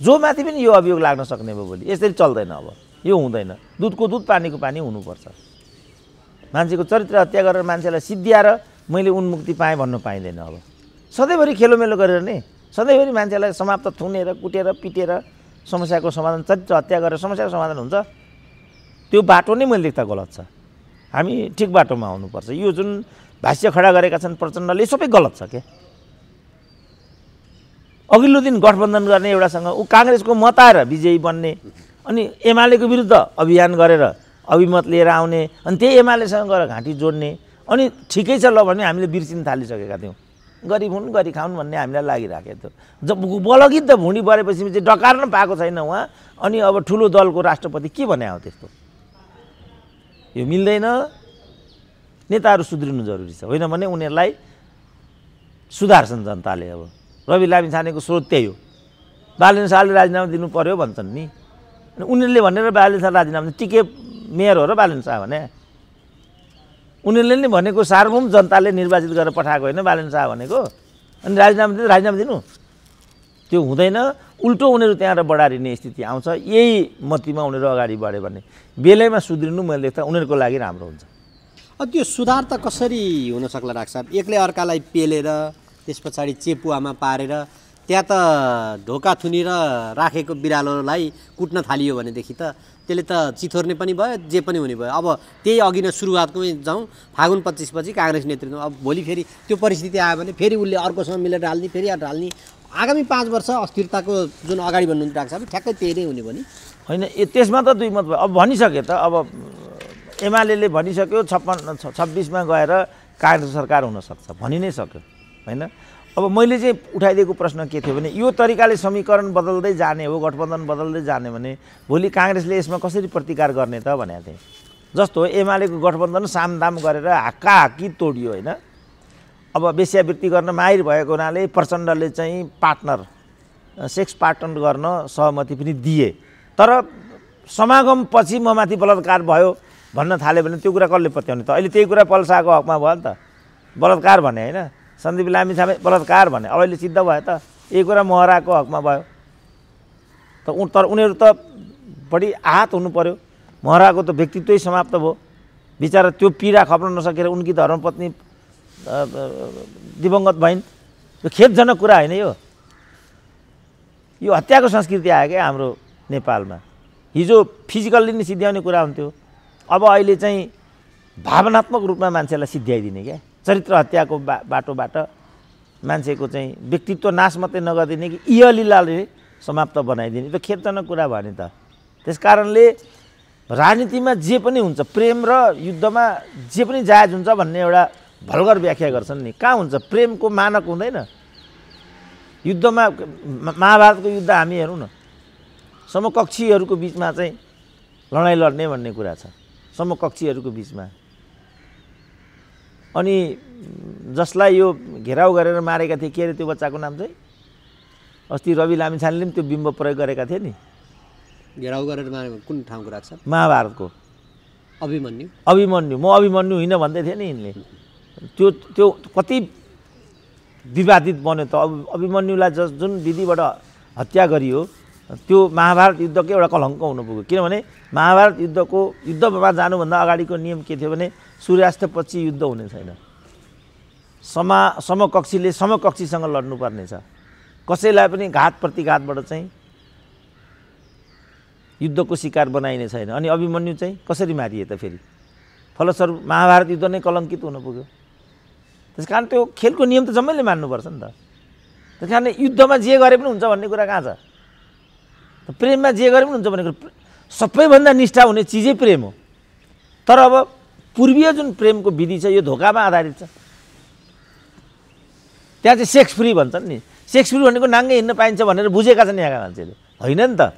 जो माथि पनि यो अभियोग लाग्न सक्ने भयो भोलि यसरी चल्दैन अब यो हुँदैन दुधको दुध पानीको पानी हुनुपर्छ मान्छेको चरित्र हत्या गरेर मान्छेलाई सिद्ध्याएर मैले उन्मुक्ति पाएँ भन्नु पाइँदैन अब सधैँभरि खेलोमेलो गरेर नै सधैँभरि मान्छेलाई समाप्त थुनेर कुटेर पिटेर समस्याको समाधान चरित्र हत्या गरेर समस्याको समाधान हुन्छ त्यो बाटो नै मैले देख्दा गलत छ हामी ठिक बाटोमा आउनुपर्छ यो जुन भाष्य खडा गरेका छन् प्रचण्डले सबै गलत छ क्या अघिल्लो दिन गठबन्धन गर्ने एउटासँग ऊ काङ्ग्रेसको मत आएर विजयी बन्ने अनि एमालेको विरुद्ध अभियान गरेर अभिमत लिएर आउने अनि त्यही एमालेसँग गएर घाँटी जोड्ने अनि ठिकै छ ल भने हामीले बिर्सिन थालिसकेका थियौँ गरिब हुन् गरी खाउन् भन्ने हामीलाई लागिराखेको थियो जब बलगित त भुँडी परेपछि चाहिँ डकार्न पाएको छैन उहाँ अनि अब ठुलो दलको राष्ट्रपति के भने हो त्यस्तो यो मिल्दैन नेताहरू सुध्रिनु जरुरी छ होइन भने उनीहरूलाई सुधार्छन् जनताले अब रवि लामी छानेको स्रोत त्यही हो बालेन शाहले राजीनामा दिनु पर्यो भन्छन् नि अनि उनीहरूले भनेर बालेन शाह राजीनामा टिके मेयर हो र बालेन शाह भने उनीहरूले नि भनेको सार्वभौम जनताले निर्वाचित गरेर पठाएको होइन बालेन शाह भनेको अनि राजीनामा दिनु राजीनामा दिनु त्यो हुँदैन उल्टो उनीहरू त्यहाँबाट बढारिने स्थिति आउँछ यही मतीमा उनीहरू अगाडि बढ्यो भने बेलैमा सुध्रिनु मैले देख्दा उनीहरूको लागि राम्रो हुन्छ त्यो सुधार त कसरी हुनसक्ला डाक्टर साहब एक्लै अर्कालाई पेलेर त्यस पछाडि चेपुवामा पारेर त्यहाँ त ढोका थुनेर राखेको बिरालोलाई कुट्न थालियो भनेदेखि त त्यसले त चिथोर्ने पनि भयो जे पनि हुने भयो अब त्यही अघि नै सुरुवातकै जाउँ फागुन पच्चिसपछि काङ्ग्रेस नेतृत्व अब भोलि फेरि त्यो परिस्थिति आयो भने फेरि उसले अर्कोसँग मिलेर ढाल्ने फेरि ढाल्ने आगामी पाँच वर्ष अस्थिरताको जुन अगाडि भन्नुहुन्छ राख्छ ठ्याक्कै त्यही नै हुने भने होइन त्यसमा त दुई मत भयो अब भनिसके त अब एमाले भनिसक्यो छप्पन्न छब्बिसमा गएर काङ्ग्रेस सरकार हुनसक्छ भनि नै सक्यो होइन अब मैले चाहिँ उठाइदिएको प्रश्न के थियो भने यो तरिकाले समीकरण बदल्दै जाने हो गठबन्धन बदल्दै जाने भने भोलि काङ्ग्रेसले यसमा कसरी प्रतिकार गर्ने त भनेको थिएँ जस्तो एमालेको गठबन्धन सामदाम गरेर हाक्का हाक्काहाक्की तोडियो होइन अब वेश्यावृत्ति गर्न माहिर भएको हुनाले प्रचण्डले चाहिँ पार्टनर सेक्स पार्टनर गर्न सहमति पनि दिए तर समागमपछि म माथि बलात्कार भयो भन्न थाल्यो भने त्यो कुरा कसले पत्याउने त अहिले त्यही कुरा पल्साको हकमा भयो नि त बलात्कार भने होइन सन्दीप लामी छामे बलात्कार भने अब अहिले सिद्ध भयो त यही कुरा महराको हकमा भयो त उ तर उनीहरू त बढी आहत हुनु पऱ्यो महराको त व्यक्तित्वै समाप्त भयो बिचरा त्यो पीडा खप्न नसकेर उनकी धर्मपत्नी दिवङ्गत भइन् यो खेपजनक कुरा होइन यो यो हत्याको संस्कृति आयो क्या हाम्रो नेपालमा हिजो फिजिकल्ली नै सिद्ध्याउने कुरा हुन्थ्यो अब अहिले चाहिँ भावनात्मक रूपमा मान्छेलाई सिद्ध्याइदिने क्या चरित्र हत्याको बा बाटोबाट मान्छेको चाहिँ व्यक्तित्व नाश मात्रै नगरिदिने कि इयलिलाले समाप्त बनाइदिने त्यो खेदजनक कुरा भयो नि त त्यस कारणले राजनीतिमा जे पनि हुन्छ प्रेम र युद्धमा जे पनि जायज हुन्छ भन्ने एउटा भल्गर व्याख्या गर्छन् नि कहाँ हुन्छ प्रेमको मानक हुँदैन युद्धमा महाभारतको युद्ध हामी हेरौँ न समकक्षीहरूको बिचमा चाहिँ लडाइँ लड्ने भन्ने कुरा छ समकक्षीहरूको बिचमा अनि जसलाई यो घेराउ गरेर मारेका थिए के अरे त्यो बच्चाको नाम चाहिँ अस्ति रवि लामिछानेले पनि त्यो बिम्ब प्रयोग गरेका थिए नि घेराउ गरेर मारेको कुन ठाउँको राख्छ महाभारतको अभिमन्यु अभिमन्यु म अभिमन्यु होइन भन्दै थिएँ नि यिनले त्यो त्यो कति विवादित बन्यो त अभिमन्युलाई जस जुन विधिबाट हत्या गरियो त्यो महाभारत युद्धकै एउटा कलङ्क हुन पुग्यो किनभने महाभारत युद्धको युद्धमा जानुभन्दा अगाडिको नियम के थियो भने सूर्यास्तपछि युद्ध हुने छैन समा समकक्षीले समकक्षीसँग लड्नुपर्नेछ कसैलाई पनि घात प्रतिघातबाट चाहिँ युद्धको शिकार बनाइने छैन अनि अभिमन्यु चाहिँ कसरी मारिए त फेरि फलस्वरूप महाभारत युद्ध नै कलङ्कित हुन पुग्यो त्यस कारण त्यो खेलको नियम त जम्मैले मान्नुपर्छ नि त त्यस कारण युद्धमा जे गरे पनि हुन्छ भन्ने कुरा कहाँ छ प्रेममा जे गरे पनि हुन्छ भनेको सबैभन्दा निष्ठा हुने चिजै प्रेम हो तर अब पूर्वीय जुन प्रेमको विधि छ यो धोकामा आधारित छ त्यहाँ चाहिँ सेक्स फ्री भन्छन् नि सेक्स फ्री भनेको नाङ्गै हिँड्न पाइन्छ भनेर बुझेका छन् यहाँका मान्छेले होइन नि त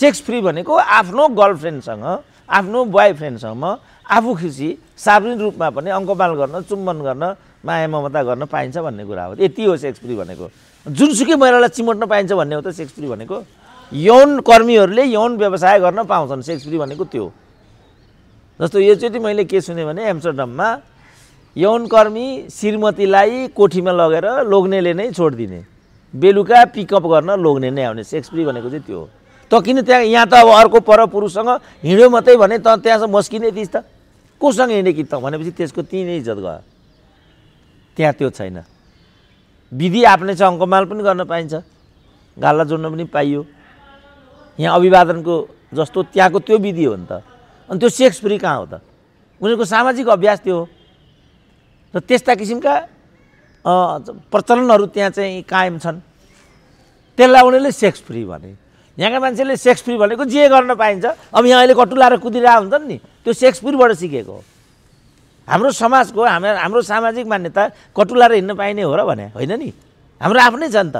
सेक्स फ्री भनेको आफ्नो गर्लफ्रेन्डसँग आफ्नो बोयफ्रेन्डसँग आफू खुसी सार्वजनिक रूपमा पनि अङ्कमाल गर्न चुम्बन गर्न माया ममता गर्न पाइन्छ भन्ने कुरा हो यति हो सेक्स फ्री भनेको जुनसुकै महिलालाई चिमोट्न पाइन्छ भन्ने हो त सेक्स फ्री भनेको यौन कर्मीहरूले यौन व्यवसाय गर्न पाउँछन् सेक्स फ्री भनेको त्यो जस्तो योचोटि मैले के सुने भने एम्स्टरडममा कर्मी श्रीमतीलाई कोठीमा लगेर लोग्नेले नै छोडिदिने बेलुका पिकअप गर्न लोग्ने नै आउने सेक्स फ्री भनेको चाहिँ त्यो हो त किन त्यहाँ यहाँ त अब अर्को पर पुरुषसँग हिँड्यो मात्रै भने त त्यहाँसम्म मस्किने तिस त कोसँग हिँडे कि त भनेपछि त्यसको त्यहीँ इज्जत गयो त्यहाँ त्यो छैन विधि आफ्नै छ अङ्कमाल पनि गर्न पाइन्छ गाला जोड्न पनि पाइयो यहाँ अभिवादनको जस्तो त्यहाँको त्यो विधि हो नि त अनि त्यो सेक्स फ्री कहाँ हो त उनीहरूको सामाजिक अभ्यास त्यो हो र त्यस्ता किसिमका प्रचलनहरू त्यहाँ चाहिँ कायम छन् त्यसलाई उनीहरूले सेक्स फ्री भने यहाँका मान्छेले सेक्स फ्री भनेको जे गर्न पाइन्छ अब यहाँ अहिले कटुलाएर कुदिरहेको हुन्छ नि त्यो सेक्स फ्रीबाट सिकेको हो हाम्रो समाजको हाम्रो हाम्रो सामाजिक मान्यता कटुलाएर हिँड्न पाइने हो र भने होइन नि हाम्रो आफ्नै छ नि त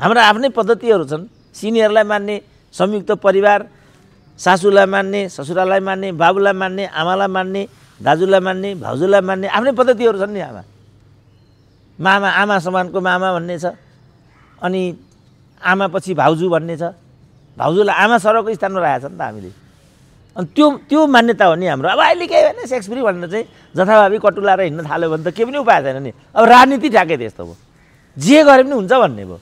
हाम्रो आफ्नै पद्धतिहरू छन् सिनियरलाई मान्ने संयुक्त परिवार सासूलाई मान्ने ससुरालाई मान्ने बाबुलाई मान्ने आमालाई मान्ने दाजुलाई मान्ने भाउजूलाई मान्ने आफ्नै पद्धतिहरू छन् नि आमा मामा आमा समानको मामा भन्ने छ अनि आमा पछि भाउजू भन्ने छ भाउजूलाई आमा सरको स्थानमा राखेको छ नि त हामीले अनि त्यो त्यो मान्यता हो नि हाम्रो अब अहिले के होइन सेक्स फ्री भनेर चाहिँ जथाभावी कटुलाएर हिँड्न थाल्यो भने त केही पनि उपाय छैन नि अब राजनीति ठ्याके त्यस्तो भयो जे गरे पनि हुन्छ भन्ने भयो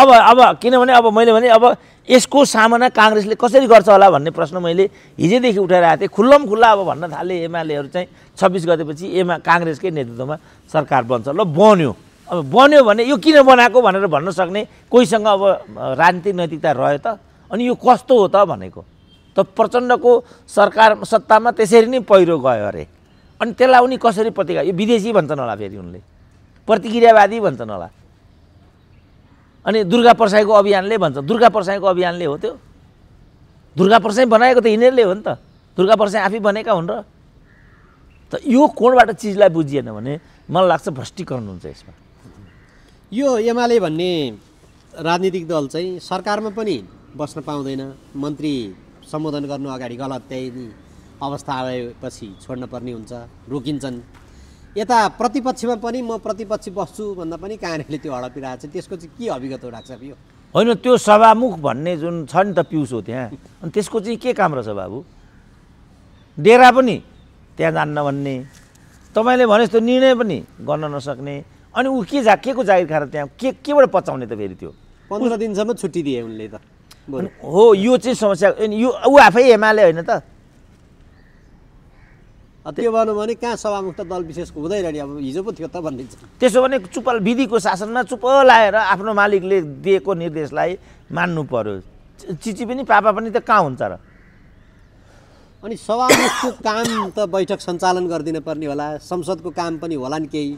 अब अब किनभने अब मैले भने अब यसको सामना काङ्ग्रेसले कसरी गर्छ होला भन्ने प्रश्न मैले हिजैदेखि उठाएर आएको थिएँ खुल्लम खुल्ला अब भन्न थालेँ एमालेहरू चाहिँ छब्बिस गतेपछि एमा काङ्ग्रेसकै नेतृत्वमा सरकार बन्छ ल बन्यो अब बन्यो भने यो किन बनाएको भनेर भन्न सक्ने कोहीसँग अब राजनीतिक नैतिकता रह्यो त अनि यो कस्तो हो त भनेको त प्रचण्डको सरकार सत्तामा त्यसरी नै पहिरो गयो अरे अनि त्यसलाई उनी कसरी प्रतिक्रिया यो विदेशी भन्छन् होला फेरि उनले प्रतिक्रियावादी भन्छन् होला अनि दुर्गा प्रसाईको अभियानले भन्छ दुर्गा प्रसाईको अभियानले हो त्यो दुर्गा प्रसाई बनाएको त यिनीहरूले हो नि त दुर्गा प्रसाई आफै बनेका हुन् र त यो कोणबाट चिजलाई बुझिएन भने मलाई लाग्छ भ्रष्टीकरण हुन्छ यसमा यो एमाले भन्ने राजनीतिक दल चाहिँ सरकारमा पनि बस्न पाउँदैन मन्त्री सम्बोधन गर्नु अगाडि गलत त्यही अवस्था आएपछि छोड्न पर्ने हुन्छ रोकिन्छन् यता प्रतिपक्षमा पनि म प्रतिपक्षी बस्छु भन्दा पनि काङ्ग्रेसले त्यो हडपिरहेको छ त्यसको चाहिँ के अभिगत राख्छ यो होइन त्यो सभामुख भन्ने जुन छ नि त पिउस हो त्यहाँ अनि त्यसको चाहिँ के काम रहेछ बाबु डेरा पनि त्यहाँ जान्न भन्ने तपाईँले भने जस्तो निर्णय पनि गर्न नसक्ने अनि ऊ के जा के को जागिर खाएर त्यहाँ के केबाट पचाउने त फेरि त्यो पन्ध्र दिनसम्म छुट्टी दिए उनले त हो यो चाहिँ समस्या यो ऊ आफै एमाले होइन त त्यो भनौँ भने कहाँ सभामुख त दल विशेषको हुँदैन नि अब हिजो पो थियो त भनिदिन्छ त्यसो भने चुपल विधिको शासनमा चुप आएर आफ्नो मालिकले दिएको निर्देशलाई मान्नु पर्यो चिची पनि पापा पनि त कहाँ हुन्छ र अनि सभामुखको काम त बैठक सञ्चालन गरिदिनु पर्ने होला संसदको काम पनि होला नि केही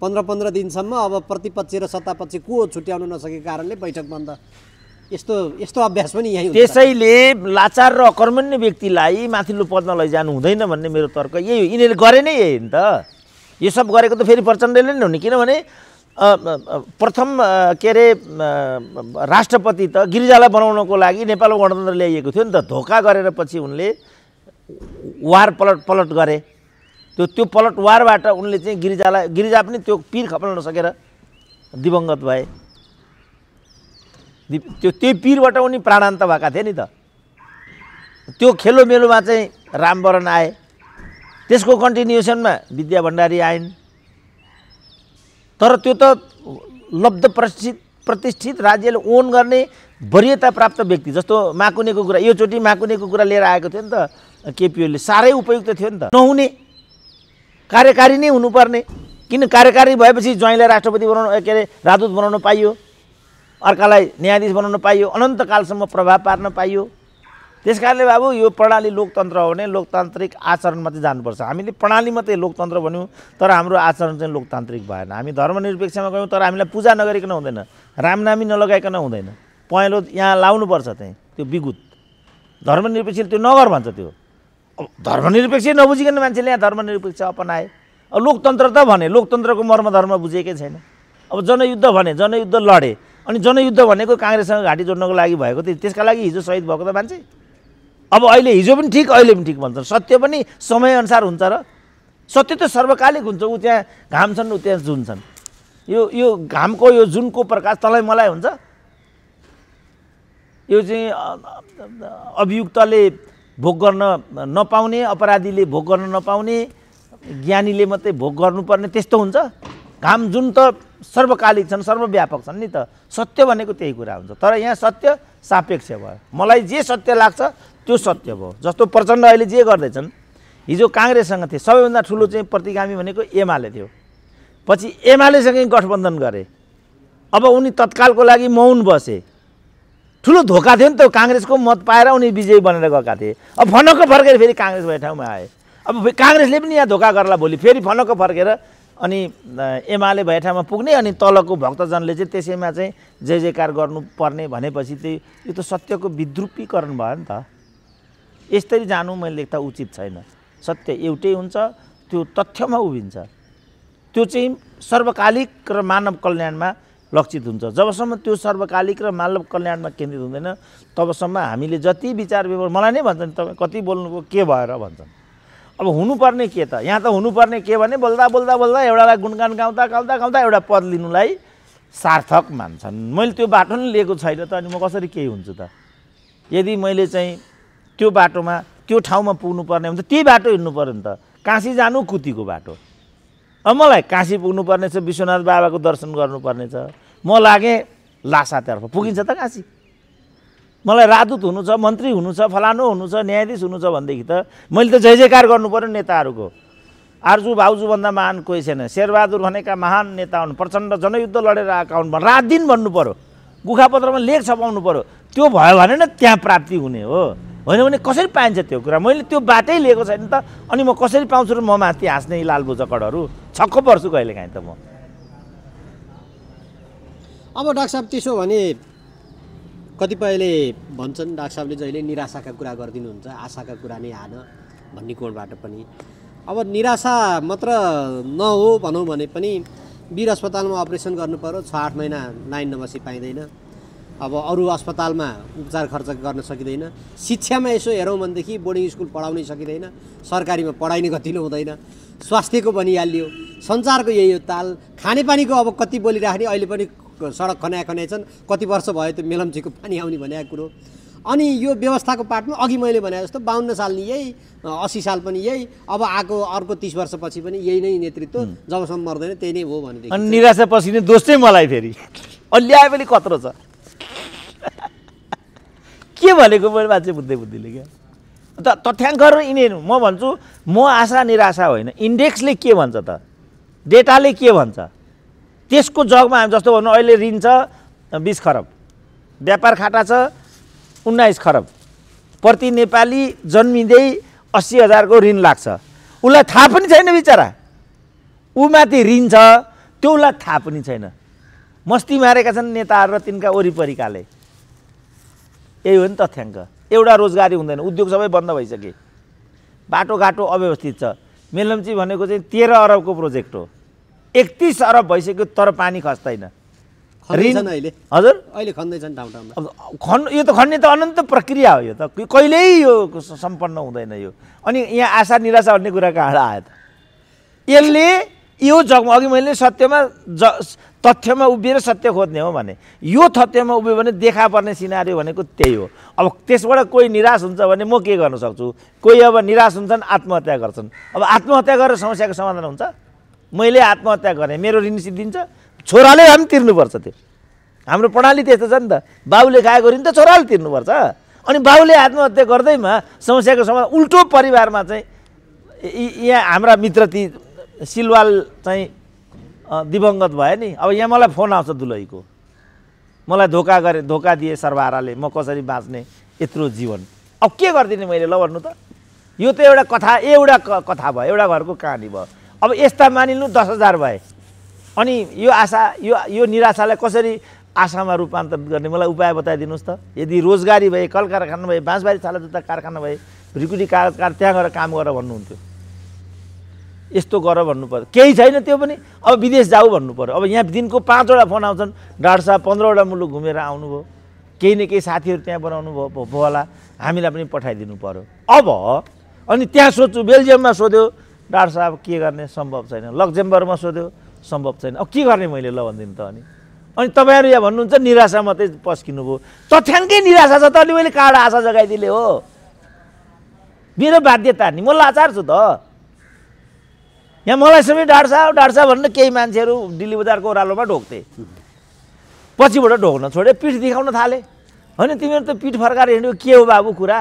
पन्ध्र पन्ध्र दिनसम्म अब प्रतिपक्ष र सत्तापक्ष को छुट्याउन नसकेको कारणले बैठक बन्द यस्तो यस्तो अभ्यास पनि यहीँ त्यसैले लाचार र अकर्मण्य व्यक्तिलाई माथिल्लो पदमा लैजानु हुँदैन भन्ने मेरो तर्क यही हो यिनीहरूले गरे नै यही नि त यो सब गरेको त फेरि प्रचण्डले नै हुने किनभने प्रथम के अरे राष्ट्रपति त गिरिजालाई बनाउनको लागि नेपालमा गणतन्त्र ल्याइएको थियो नि त धोका गरेर पछि उनले वार पलट पलट गरे त्यो त्यो पलट वारबाट उनले चाहिँ गिरिजालाई गिरिजा पनि त्यो पिर खपल्न नसकेर दिवङ्गत भए त्यो त्यही पिरबाट उनी प्राणान्त भएका थिए नि त त्यो खेलो मेलोमा चाहिँ रामवरण आए त्यसको कन्टिन्युसनमा विद्या भण्डारी आइन् तर त्यो त लब्ध प्रतिष्ठित प्रतिष्ठित राज्यले ओन गर्ने वरियता प्राप्त व्यक्ति जस्तो माकुनेको कुरा योचोटि माकुनेको कुरा लिएर आएको थियो नि त केपिओले साह्रै उपयुक्त थियो नि त नहुने कार्यकारी नै हुनुपर्ने किन कार्यकारी भएपछि ज्वाइँलाई राष्ट्रपति बनाउनु के अरे राजदूत बनाउन पाइयो अर्कालाई न्यायाधीश बनाउन पाइयो अनन्तकालसम्म प्रभाव पार्न पाइयो त्यस कारणले बाबु यो प्रणाली लोकतन्त्र हो भने लोकतान्त्रिक आचरण मात्रै जानुपर्छ हामीले प्रणाली मात्रै लोकतन्त्र भन्यौँ तर हाम्रो आचरण चाहिँ लोकतान्त्रिक भएन हामी धर्मनिरपेक्षमा गयौँ तर हामीलाई पूजा नगरिकन हुँदैन रामनामी नलगाइकन हुँदैन पहेँलो यहाँ लाउनुपर्छ त्यहीँ त्यो बिगुत धर्मनिरपेक्ष त्यो नगर भन्छ त्यो अब धर्मनिरपेक्ष नबुझिकन मान्छेले यहाँ धर्मनिरपेक्ष अपनाए अब लोकतन्त्र त भने लोकतन्त्रको मर्म धर्म बुझेकै छैन अब जनयुद्ध भने जनयुद्ध लडे अनि जनयुद्ध भनेको काङ्ग्रेससँग घाँटी जोड्नको लागि भएको थियो त्यसका लागि हिजो सहिद भएको त मान्छे अब अहिले हिजो पनि ठिक अहिले पनि ठिक भन्छ सत्य पनि समयअनुसार हुन्छ र सत्य त सर्वकालिक हुन्छ ऊ त्यहाँ घाम छन् ऊ त्यहाँ जुन छन् यो यो घामको यो जुनको प्रकाश तँलाई मलाई हुन्छ यो चाहिँ अभियुक्तले भोग गर्न नपाउने अपराधीले भोग गर्न नपाउने ज्ञानीले मात्रै भोग गर्नुपर्ने त्यस्तो हुन्छ घाम जुन त सर्वकालिक छन् सर्वव्यापक छन् नि त सत्य भनेको त्यही कुरा हुन्छ तर यहाँ सत्य सापेक्ष भयो मलाई जे सत्य लाग्छ त्यो सत्य भयो जस्तो प्रचण्ड अहिले जे गर्दैछन् हिजो काङ्ग्रेससँग थिए सबैभन्दा ठुलो चाहिँ प्रतिगामी भनेको एमाले थियो पछि एमालेसँगै गठबन्धन गरे अब उनी तत्कालको लागि मौन बसे ठुलो धोका थियो नि त काङ्ग्रेसको मत पाएर उनी विजयी बनेर गएका थिए अब फनक्क फर्केर फेरि काङ्ग्रेस भए ठाउँमा आए अब काङ्ग्रेसले पनि यहाँ धोका गर्ला भोलि फेरि फनक्क फर्केर अनि एमाले ठाउँमा पुग्ने अनि तलको भक्तजनले चाहिँ त्यसैमा चाहिँ जय जयकार गर्नुपर्ने भनेपछि त्यो यो त सत्यको विद्रुपीकरण भयो नि त यस्तरी जानु मैले लेख्दा उचित छैन सत्य एउटै हुन्छ त्यो तथ्यमा उभिन्छ त्यो चाहिँ सर्वकालिक र मानव कल्याणमा लक्षित हुन्छ जबसम्म त्यो सर्वकालिक र मानव कल्याणमा केन्द्रित हुँदैन तबसम्म हामीले जति विचार व्यवहार मलाई नै भन्छन् तपाईँ कति बोल्नुभयो के भएर भन्छन् अब हुनुपर्ने के त यहाँ त हुनुपर्ने के भने बोल्दा बोल्दा बोल्दा एउटालाई गुणगान गाउँदा गाउँदा गाउँदा एउटा पद लिनुलाई सार्थक मान्छन् मैले त्यो बाटो नै लिएको छैन त अनि म कसरी केही हुन्छु त यदि मैले चाहिँ त्यो बाटोमा त्यो ठाउँमा पुग्नुपर्ने हुन्छ त्यही बाटो हिँड्नु पऱ्यो नि त काँसी जानु कुतीको बाटो अब मलाई काँसी पुग्नुपर्नेछ विश्वनाथ बाबाको दर्शन गर्नुपर्नेछ म लागेँ लासातर्फ पुगिन्छ त काँसी मलाई राजदूत हुनु छ मन्त्री हुनु छ फलानु हुनु छ न्यायाधीश हुनु छ भनेदेखि त मैले त जय जयकार गर्नु पऱ्यो नेताहरूको आर्जु भाउजूभन्दा महान कोही छैन शेरबहादुर भनेका महान नेता हुन् प्रचण्ड जनयुद्ध लडेर आएका रात दिन भन्नु पऱ्यो गुखापत्रमा लेख छपाउनु पऱ्यो त्यो भयो भने न त्यहाँ प्राप्ति हुने हो होइन भने कसरी पाइन्छ त्यो कुरा मैले त्यो बाटै लिएको छैन त अनि म कसरी पाउँछु र म माथि हाँस्ने लालबुचकडहरू छक्क पर्छु कहिलेकाहीँ त म अब डाक्टर साहब त्यसो भने कतिपयले भन्छन् डाक्टर साहबले जहिले निराशाका कुरा गरिदिनुहुन्छ आशाका कुरा नै हान भन्ने कोणबाट पनि अब निराशा मात्र नहो भनौँ भने पनि वीर अस्पतालमा अपरेसन गर्नु पऱ्यो छ आठ महिना लाइन नबसी पाइँदैन अब अरू अस्पतालमा उपचार खर्च गर्न सकिँदैन शिक्षामा यसो हेरौँ भनेदेखि बोर्डिङ स्कुल पढाउनै सकिँदैन सरकारीमा पढाइ नै गतिलो हुँदैन स्वास्थ्यको भनिहाल्यो सञ्चारको यही हो ताल खानेपानीको अब कति बोलिराख्ने अहिले पनि सडक खनाए छन् कति वर्ष भयो त्यो मेलम्चीको पानी आउने भनेको कुरो अनि यो व्यवस्थाको पाठमा अघि मैले भने जस्तो बाहन्न साल नि यही असी साल पनि यही अब आएको अर्को तिस वर्षपछि पनि यही नै नेतृत्व जबसम्म मर्दैन त्यही नै हो भनेदेखि अनि पछि नै दोष चाहिँ मलाई फेरि अलि आए पनि कत्रो छ के भनेको मैले मान्छे बुझ्दै बुद्धिले क्या त तथ्याङ्कहरू यिनीहरू म भन्छु म आशा निराशा होइन इन्डेक्सले के भन्छ त डेटाले के भन्छ त्यसको जगमा हामी जस्तो भनौँ अहिले ऋण छ बिस खरब व्यापार खाटा छ उन्नाइस खरब प्रति नेपाली जन्मिँदै अस्सी हजारको ऋण लाग्छ उसलाई थाहा पनि छैन बिचरा ऊमाथि ऋण छ त्यो उसलाई थाहा पनि छैन मस्ती मारेका छन् नेताहरू र तिनका वरिपरिकाले यही हो नि तथ्याङ्क एउटा रोजगारी हुँदैन उद्योग सबै बन्द भइसके बाटोघाटो अव्यवस्थित छ मेलम्ची भनेको चाहिँ तेह्र अरबको प्रोजेक्ट हो एकतिस अरब भइसक्यो तर पानी खस्दैन ऋण अहिले हजुर अहिले खन्दैछन् ठाउँ ठाउँमा खन् यो त खन्ने त अनन्त प्रक्रिया हो यो त कहिल्यै यो सम्पन्न हुँदैन यो अनि यहाँ आशा निराशा भन्ने कुरा कहाँ आयो त यसले यो जगमा अघि मैले सत्यमा ज तथ्यमा उभिएर सत्य खोज्ने हो भने यो तथ्यमा उभियो भने देखा पर्ने सिनारी भनेको त्यही हो अब त्यसबाट कोही निराश हुन्छ भने म के गर्न सक्छु कोही अब निराश हुन्छन् आत्महत्या गर्छन् अब आत्महत्या गरेर समस्याको समाधान हुन्छ मैले आत्महत्या गरेँ मेरो ऋण सिद्धिन्छ छोराले हामी तिर्नुपर्छ त्यो हाम्रो प्रणाली त्यस्तो छ नि त बाबुले खाएको ऋण त छोराले तिर्नुपर्छ अनि बाबुले आत्महत्या गर्दैमा समस्याको समाधान उल्टो परिवारमा चाहिँ यहाँ हाम्रा मित्र ती सिलवाल चाहिँ दिवङ्गत भयो नि अब यहाँ मलाई फोन आउँछ दुलहीको मलाई धोका गरे धोका दिए सर्वहाराले म कसरी बाँच्ने यत्रो जीवन अब के गरिदिने मैले ल भन्नु त यो त एउटा कथा एउटा कथा भयो एउटा घरको कहानी भयो अब यस्ता मानिनु दस हजार भए अनि यो आशा यो यो निराशालाई कसरी आशामा रूपान्तरण गर्ने मलाई उपाय बताइदिनुहोस् त यदि रोजगारी भए कल कारखाना भए बाँसबारी छाला जुत्ता कारखाना भए भ्रिकुटी कार त्यहाँ गएर काम गर भन्नुहुन्थ्यो यस्तो गर भन्नु पऱ्यो केही छैन त्यो पनि अब विदेश जाऊ भन्नु पऱ्यो अब यहाँ दिनको पाँचवटा फोन आउँछन् डाँड साहब पन्ध्रवटा मुलुक घुमेर आउनुभयो केही न केही साथीहरू त्यहाँ बनाउनु भयो होला हामीलाई पनि पठाइदिनु पऱ्यो अब अनि त्यहाँ सोध्छु बेल्जियममा सोध्यो डाक्टर साहब के गर्ने सम्भव छैन लक्जेम्बरमा सोध्यो सम्भव छैन अब के गर्ने मैले ल भनिदिनु त अनि अनि तपाईँहरू यहाँ भन्नुहुन्छ निराशा मात्रै पस्किनु भयो तथ्याङ्कै निराशा छ त अनि मैले काड आशा जगाइदिले हो मेरो बाध्यता नि म लाचार छु त यहाँ मलाई सबै डाक्टर साहब डाक्टर साहब भन्नु केही मान्छेहरू दिल्ली बजारको ओह्रालोमा ढोक्थे पछिबाट ढोक्न छोडे पिठ देखाउन थाले होइन तिमीहरू त पिठ फर्काएर हिँड्यो के हो बाबु कुरा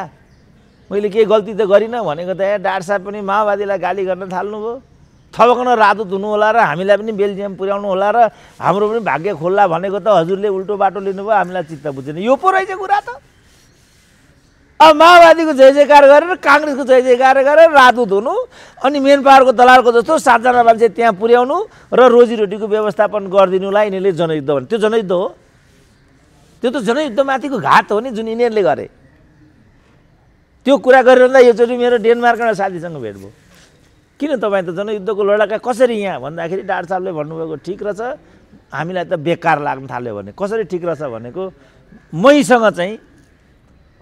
मैले केही गल्ती त गरिनँ भनेको त यहाँ डाक्टर साहब पनि माओवादीलाई गाली गर्न थाल्नुभयो थपकन रातो धुनु होला र हामीलाई पनि बेल्जियम पुर्याउनु होला र हाम्रो पनि भाग्य खोल्ला भनेको त हजुरले उल्टो बाटो लिनुभयो हामीलाई चित्त बुझेन यो पो रहेछ कुरा त अब माओवादीको जय जयकार गरेर काङ्ग्रेसको जय जयकार गरेर रातो धुनु अनि मेन पावरको दलालको जस्तो सातजना मान्छे त्यहाँ पुर्याउनु र रोजीरोटीको व्यवस्थापन गरिदिनुलाई यिनीहरूले जनयुद्ध भने त्यो जनयुद्ध हो त्यो त जनयुद्धमाथिको घात हो नि जुन यिनीहरूले गरे त्यो कुरा गरिरहँदा यो चोटि मेरो डेनमार्कमा साथीसँग भेट भयो किन तपाईँ त जनयुद्धको लडाका कसरी यहाँ भन्दाखेरि डाक्टर साहबले भन्नुभएको ठिक रहेछ हामीलाई त बेकार लाग्न थाल्यो भने कसरी ठिक रहेछ भनेको मैसँग चाहिँ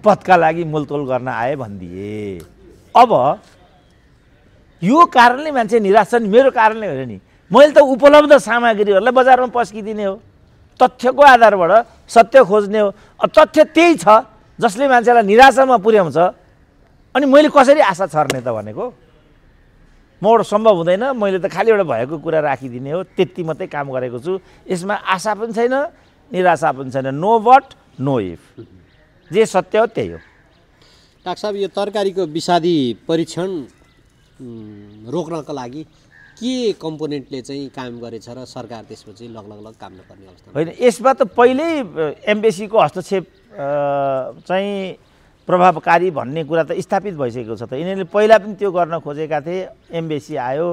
पदका लागि मोलतोल गर्न आए भनिदिए अब यो कारणले मान्छे निराश छन् मेरो कारणले होइन नि मैले त उपलब्ध सामग्रीहरूलाई बजारमा पस्किदिने हो तथ्यको आधारबाट सत्य खोज्ने हो तथ्य त्यही छ जसले मान्छेलाई निराशामा पुर्याउँछ अनि मैले कसरी आशा छर्ने त भनेको मबाट सम्भव हुँदैन मैले त खालि एउटा भएको कुरा राखिदिने हो त्यति मात्रै काम गरेको छु यसमा आशा पनि छैन निराशा पनि छैन no but know if J सत्य हो त्यही हो डाक्टर साहब यो तरकारीको विषादी परीक्षण रोक्नको लागि के कम्पोनेन्टले चाहिँ काम गरेछ र सरकार त्यसमा चाहिँ लग लग काम नगर्ने अवस्था होइन यसमा त पहिल्यै एमबेसीको हस्तक्षेप चाहिँ प्रभावकारी भन्ने कुरा त स्थापित भइसकेको छ त यिनीहरूले पहिला पनि त्यो गर्न खोजेका थिए एमबेसी आयो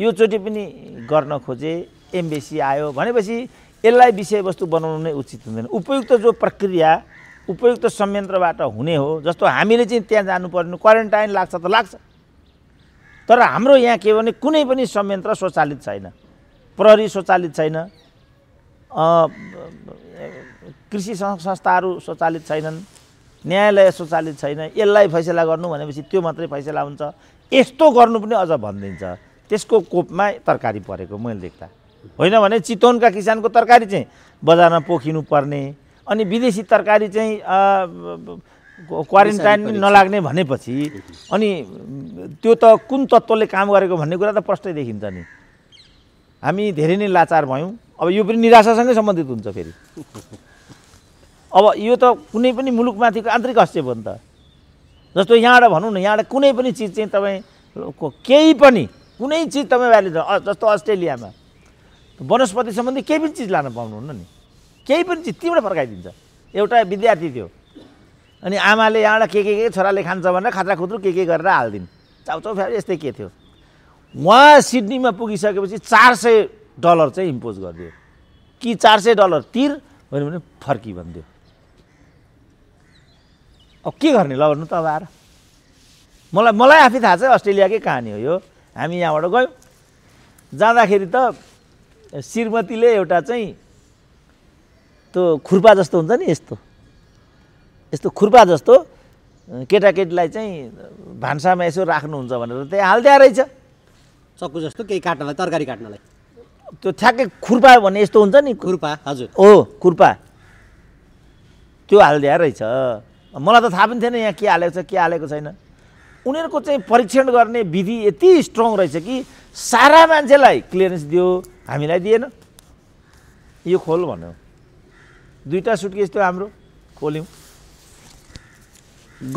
यो योचोटि पनि गर्न खोजे एमबेसी आयो भनेपछि यसलाई विषयवस्तु बनाउनु नै उचित हुँदैन उपयुक्त जो प्रक्रिया उपयुक्त संयन्त्रबाट हुने हो जस्तो हामीले चाहिँ त्यहाँ जानु पर्ने क्वारेन्टाइन लाग्छ त लाग्छ तर हाम्रो यहाँ के भने कुनै पनि संयन्त्र स्वचालित छैन प्रहरी स्वचालित छैन कृषि संस्थाहरू स्वचालित छैनन् न्यायालय स्वचालित छैन यसलाई फैसला गर्नु भनेपछि त्यो मात्रै फैसला हुन्छ यस्तो गर्नु पनि अझ भनिदिन्छ त्यसको कोपमा तरकारी परेको मैले देख्दा होइन भने चितवनका किसानको तरकारी चाहिँ बजारमा पोखिनु पर्ने अनि विदेशी तरकारी चाहिँ क्वारेन्टाइन पनि नलाग्ने भनेपछि *laughs* अनि त्यो त कुन तत्त्वले काम गरेको भन्ने कुरा त प्रष्टै देखिन्छ नि हामी धेरै नै लाचार भयौँ अब यो पनि निराशासँगै सम्बन्धित हुन्छ फेरि *laughs* अब यो त कुनै पनि मुलुकमाथिको आन्तरिक हस्तक्षेप हो नि त जस्तो यहाँबाट भनौँ न यहाँबाट कुनै पनि चिज चाहिँ तपाईँको केही पनि कुनै चिज तपाईँ भ्याल्यु जस्तो अस्ट्रेलियामा वनस्पति सम्बन्धी केही पनि चिज लान पाउनुहुन्न नि केही पनि चिज त्यहीँबाट फर्काइदिन्छ एउटा विद्यार्थी थियो अनि आमाले यहाँबाट के के के छोराले खान्छ भनेर खात्रा खुत्रो के के गरेर हालिदिन् चाउचाउ फेरि यस्तै के थियो उहाँ सिडनीमा पुगिसकेपछि चार सय डलर चाहिँ इम्पोज गरिदियो कि चार सय डलर तिर भन्यो भने फर्की भनिदियो अब के गर्ने ल भन्नु त अब आएर मलाई मलाई आफै थाहा छ अस्ट्रेलियाकै कहानी हो यो हामी यहाँबाट गयौँ जाँदाखेरि त श्रीमतीले एउटा चाहिँ त्यो खुर्पा जस्तो हुन्छ नि यस्तो यस्तो खुर्पा जस्तो केटाकेटीलाई चाहिँ भान्सामा यसो राख्नुहुन्छ भनेर त्यही हालिदिया रहेछ चक्कु जस्तो केही काट्नलाई तरकारी काट्नलाई त्यो ठ्याक्कै खुर्पा भन्ने यस्तो हुन्छ नि खुर्पा हजुर ओ खुर्पा त्यो हालिदिया रहेछ मलाई त थाहा पनि थिएन यहाँ के हालेको छ के हालेको छैन उनीहरूको चाहिँ परीक्षण गर्ने विधि यति स्ट्रङ रहेछ कि सारा मान्छेलाई क्लियरेन्स दियो हामीलाई दिएन यो खोल भन्यो दुईवटा सुटकेस थियो हाम्रो खोल्यौँ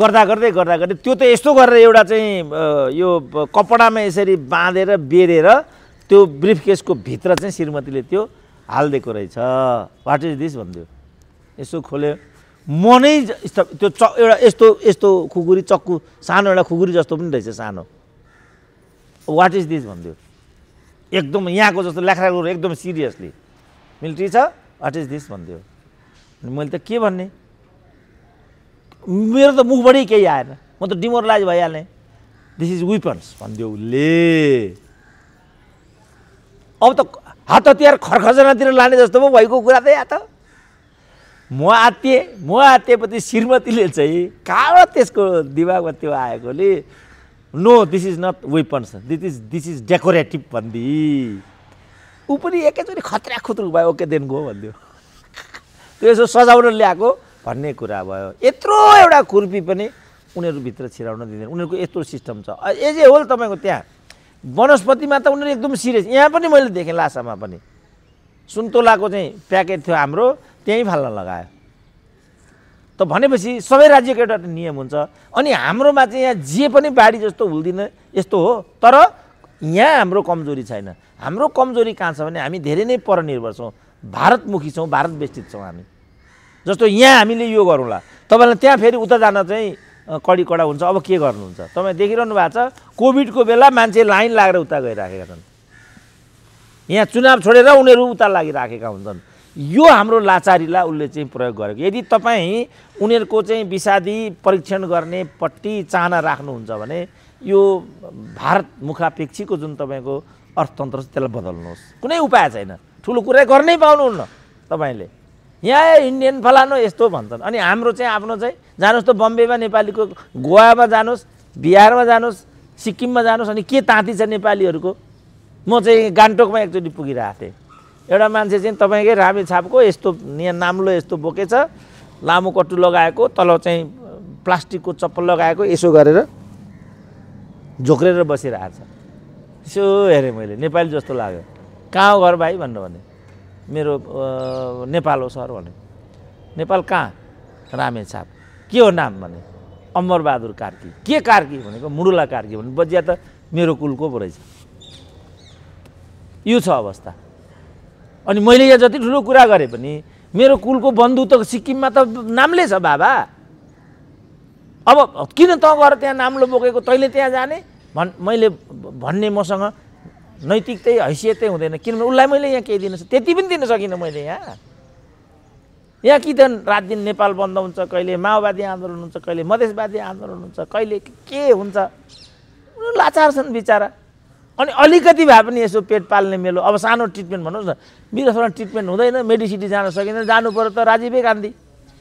गर्दा गर्दै गर्दा गर्दै त्यो त यस्तो गरेर एउटा चाहिँ यो कपडामा यसरी बाँधेर बेरेर त्यो ब्रिफ केसको भित्र चाहिँ श्रीमतीले त्यो हालिदिएको रहेछ वाट इज दिस भनिदियो यसो खोल्यो म नै त्यो च एउटा यस्तो यस्तो खुकुरी चक्कु सानो एउटा खुकुरी जस्तो पनि रहेछ सानो वाट इज दिस भनिदियो एकदम यहाँको जस्तो गुरु एकदम सिरियसली मिलिट्री छ वाट इज दिस भनिदियो अनि मैले त के भन्ने मेरो त मुखबाटै केही आएन म त डिमोरलाइज भइहालेँ दिस इज विपन्स भनिदियो उसले अब त हात हतियार खरखजनातिर लाने जस्तो पो भएको कुरा त या त म आत्ते म आत्तेपछि श्रीमतीले चाहिँ कहाँबाट त्यसको दिमागमा त्यो आएकोले no this is not weapons this is this is decorative भन्दी ऊ पनि एकैचोटि खतरा खुत्रु भयो ओके देन गो भनिदियो त्यो यसो सजाउन ल्याएको भन्ने कुरा भयो यत्रो एउटा खुर्पी पनि उनीहरूभित्र छिराउन दिँदैन उनीहरूको यत्रो सिस्टम छ ए होल तपाईँको त्यहाँ वनस्पतिमा त उनीहरू एकदम सिरियस यहाँ पनि मैले देखेँ लासामा पनि सुन्तोलाको चाहिँ प्याकेट थियो हाम्रो त्यहीँ फाल्न लगायो त भनेपछि सबै राज्यको एउटा नियम हुन्छ अनि हाम्रोमा चाहिँ यहाँ जे पनि बाढी जस्तो हुल्दिन यस्तो हो तर यहाँ हाम्रो कमजोरी छैन हाम्रो कमजोरी कहाँ छ भने हामी धेरै नै परनिर्भर छौँ भारतमुखी छौँ भारत व्यस्तित छौँ हामी जस्तो यहाँ हामीले यो गरौँला तपाईँलाई त्यहाँ फेरि उता जान चाहिँ कडी कडा हुन्छ अब के गर्नुहुन्छ तपाईँ देखिरहनु भएको छ कोभिडको बेला मान्छे लाइन लागेर उता गइराखेका छन् यहाँ चुनाव छोडेर उनीहरू उता लागिराखेका हुन्छन् यो हाम्रो लाचारीलाई उसले चाहिँ प्रयोग गरेको यदि तपाईँ उनीहरूको चाहिँ विषादी परीक्षण गर्ने गर्नेपट्टि चाहना राख्नुहुन्छ भने यो भारत मुखापेक्षीको जुन तपाईँको अर्थतन्त्र छ त्यसलाई बदल्नुहोस् कुनै उपाय छैन ठुलो कुरा गर्नै पाउनुहुन्न तपाईँले यहाँ इन्डियन फलानु यस्तो भन्छन् अनि हाम्रो चाहिँ आफ्नो चाहिँ जानुहोस् त बम्बेमा नेपालीको गोवामा जानुहोस् बिहारमा जानुहोस् सिक्किममा जानुहोस् अनि के ताँती छ नेपालीहरूको म चाहिँ गान्तोकमा एकचोटि पुगिरहेको थिएँ एउटा मान्छे चाहिँ तपाईँकै रामे छापको यस्तो यहाँ नाम्लो यस्तो बोकेछ लामो कट्टु लगाएको तल चाहिँ प्लास्टिकको चप्पल लगाएको यसो गरेर झोक्रेर बसिरहेको छ यसो हेरेँ मैले नेपाली जस्तो लाग्यो कहाँ हो घर भाइ भनेर भने मेरो नेपाल हो सर भने नेपाल कहाँ रामेछाप के हो नाम भने अमरबहादुर कार्की के कार्की भनेको मुडुला कार्की भने बजिया त मेरो कुलको पो रहेछ यो छ अवस्था अनि मैले यहाँ जति ठुलो कुरा गरेँ पनि मेरो कुलको बन्धु त सिक्किममा त नामले छ बाबा अब किन त गएर त्यहाँ नाम्लो बोकेको तैँले त्यहाँ जाने भन् मैले भन्ने मसँग नैतिकतै हैसियतै हुँदैन किनभने उसलाई मैले यहाँ केही दिन त्यति पनि दिन सकिनँ मैले यहाँ यहाँ कि त रात दिन नेपाल बन्द हुन्छ कहिले माओवादी आन्दोलन हुन्छ कहिले मधेसवादी आन्दोलन हुन्छ कहिले के हुन्छ लाचार छन् बिचरा अनि अलिकति भए पनि यसो पेट पाल्ने मेलो अब सानो ट्रिटमेन्ट भन्नुहोस् न मेरो अस्पतालमा ट्रिटमेन्ट हुँदैन मेडिसिटी जान सकिँदैन जानु पऱ्यो त राजीवै गान्धी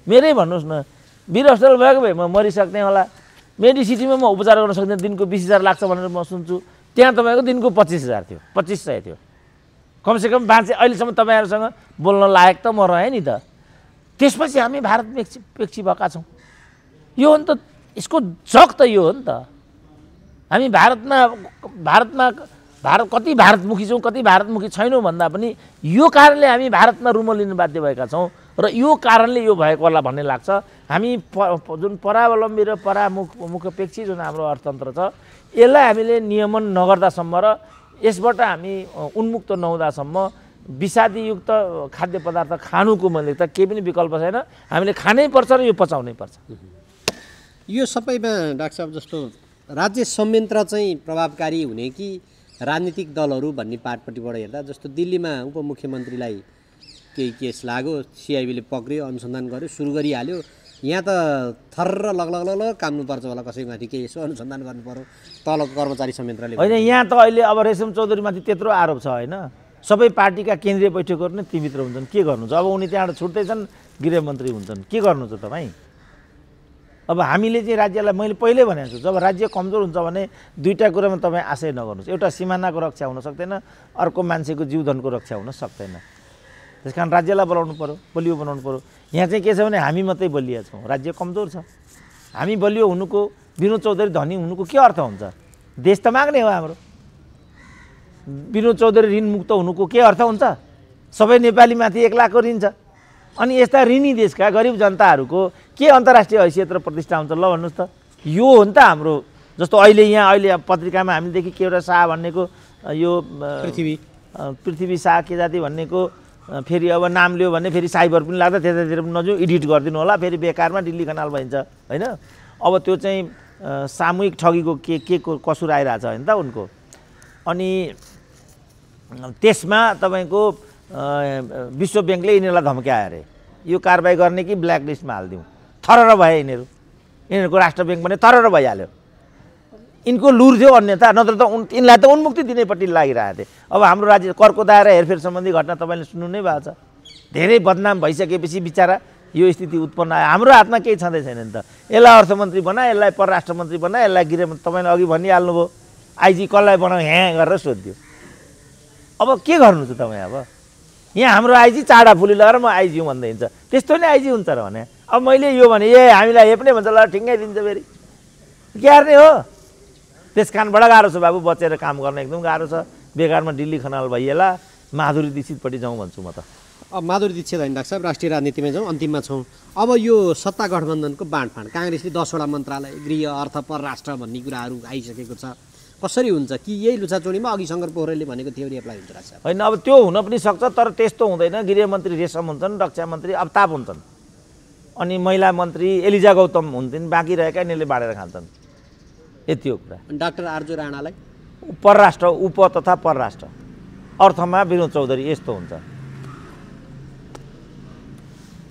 मेरै भन्नुहोस् न बिर अस्पताल भएको भए म मरिसक्ने होला मेडिसिटीमा म उपचार गर्न सक्दिनँ दिनको बिस हजार लाग्छ भनेर म सुन्छु त्यहाँ तपाईँको दिनको पच्चिस हजार थियो पच्चिस सय थियो कमसेकम बाँचे अहिलेसम्म तपाईँहरूसँग बोल्न लायक त म रहेँ नि त त्यसपछि हामी भारत पेक्षी पेक्षी भएका छौँ यो हो नि त यसको जग त यो हो नि त हामी भारतमा भारतमा भारत कति भारतमुखी छौँ कति भारतमुखी छैनौँ भन्दा पनि यो कारणले हामी भारतमा रुम लिनु बाध्य भएका छौँ र यो कारणले यो भएको होला भन्ने लाग्छ हामी प जुन परावलम्बी र परामुख मुखपेक्षी जुन हाम्रो अर्थतन्त्र छ यसलाई हामीले नियमन नगर्दासम्म र यसबाट हामी उन्मुक्त नहुँदासम्म विषादीयुक्त खाद्य पदार्थ खानुको मैले त केही पनि विकल्प छैन हामीले खानै पर्छ र यो पचाउनै पर्छ यो सबैमा डाक्टर साहब जस्तो राज्य संयन्त्र चाहिँ प्रभावकारी हुने कि राजनीतिक दलहरू भन्ने पार्टपट्टिबाट हेर्दा जस्तो दिल्लीमा उपमुख्यमन्त्रीलाई केही केस लाग्यो सिआइबीले पक्रियो अनुसन्धान गर्यो सुरु गरिहाल्यो यहाँ त थर लगलग लग काम पर्छ होला कसैमाथि केही यसो अनुसन्धान गर्नु पऱ्यो तलको कर्मचारी संयन्त्रले होइन यहाँ त अहिले अब रेशम चौधरीमाथि त्यत्रो आरोप छ होइन सबै पार्टीका केन्द्रीय बैठकहरू नै तिमित्र हुन्छन् के छ अब उनी त्यहाँबाट छुट्दैछन् गृहमन्त्री हुन्छन् के गर्नुहुन्छ तपाईँ अब हामीले चाहिँ राज्यलाई मैले पहिल्यै भनेको छु जब राज्य कमजोर हुन्छ भने दुईवटा कुरामा तपाईँ आशय नगर्नुहोस् एउटा सिमानाको रक्षा हुन सक्दैन अर्को मान्छेको जीवधनको रक्षा हुन सक्दैन त्यस कारण राज्यलाई बोलाउनु पऱ्यो बलियो बनाउनु पऱ्यो यहाँ चाहिँ के छ भने हामी मात्रै बलिया छौँ राज्य कमजोर छ हामी बलियो हुनुको विनोद चौधरी धनी हुनुको के अर्थ हुन्छ देश त माग्ने हो हाम्रो विनोद चौधरी ऋणमुक्त हुनुको के अर्थ हुन्छ सबै नेपालीमाथि एक लाखको ऋण छ अनि यस्ता ऋणी देशका गरिब जनताहरूको के अन्तर्राष्ट्रिय हैसियत र प्रतिष्ठा हुन्छ ल भन्नुहोस् त यो हो नि त हाम्रो जस्तो अहिले यहाँ अहिले पत्रिकामा देखि के एउटा शाह भन्नेको यो पृथ्वी पृथ्वी शाह के जाति भन्नेको फेरि अब नाम लियो भने फेरि साइबर पनि लाग्दा त्यतातिर पनि नजाउँ एडिट गरिदिनु होला फेरि बेकारमा दिल्ली कनाल भइन्छ होइन अब त्यो चाहिँ सामूहिक ठगीको के के को कसुर आइरहेछ होइन त उनको अनि त्यसमा तपाईँको विश्व ब्याङ्कले यिनीहरूलाई धम्क्यायो अरे यो कारवाही गर्ने कि ब्ल्याक लिस्टमा हालिदिउँ थरर भयो यिनीहरू यिनीहरूको राष्ट्र ब्याङ्क पनि थरर भइहाल्यो यिनको लुर थियो अन्यथा नत्र त उन यिनलाई त उन्मुक्ति दिनेपट्टि लागिरहेको थिए अब हाम्रो राज्य कर्को दायरा हेरफेर सम्बन्धी घटना तपाईँले सुन्नु नै भएको छ धेरै बदनाम भइसकेपछि बिचरा यो स्थिति उत्पन्न आयो हाम्रो हातमा केही छँदै छैन नि त यसलाई अर्थमन्त्री बना यसलाई परराष्ट्र मन्त्री बना यसलाई गृहमन्त्री तपाईँले अघि भनिहाल्नुभयो आइजी कसलाई बनाऊ ह्याँ गरेर सोधिदियो अब के गर्नु त तपाईँ अब यहाँ हाम्रो आइजी चाडा फुली लगाएर म आइजी हुँ भन्दै हिँड्छ त्यस्तो नै आइजी हुन्छ र भने अब मैले यो भने ए हामीलाई हे पनि भन्छ ल ठिकै दिन्छ फेरि ग्यार नै हो त्यस कारणबाट गाह्रो छ बाबु बचेर काम गर्न एकदम गाह्रो छ बेकारमा दिल्ली खनाल भइएला माधुरी दीक्षितपट्टि जाउँ भन्छु म त अब माधुरी दीक्षित होइन डाक्टर साहब राष्ट्रिय राजनीतिमै जाउँ अन्तिममा छौँ अब यो सत्ता गठबन्धनको बाँडफाँड काङ्ग्रेसले दसवटा मन्त्रालय गृह अर्थ परराष्ट्र भन्ने कुराहरू आइसकेको छ कसरी हुन्छ कि यही लुचाचोडीमा अघि शङ्कर पोखरेलले भनेको थियो एप्लाई हुन्छ राज होइन अब त्यो हुन पनि सक्छ तर त्यस्तो हुँदैन गृहमन्त्री रेशम हुन्छन् रक्षा मन्त्री अफताप हुन्छन् अनि महिला मन्त्री एलिजा गौतम हुन्थिन् बाँकी रहेका यिनीहरूले बाँडेर खान्छन् यति हो कुरा डाक्टर आर्जु राणालाई परराष्ट्र उप तथा परराष्ट्र अर्थमा विनोद चौधरी यस्तो हुन्छ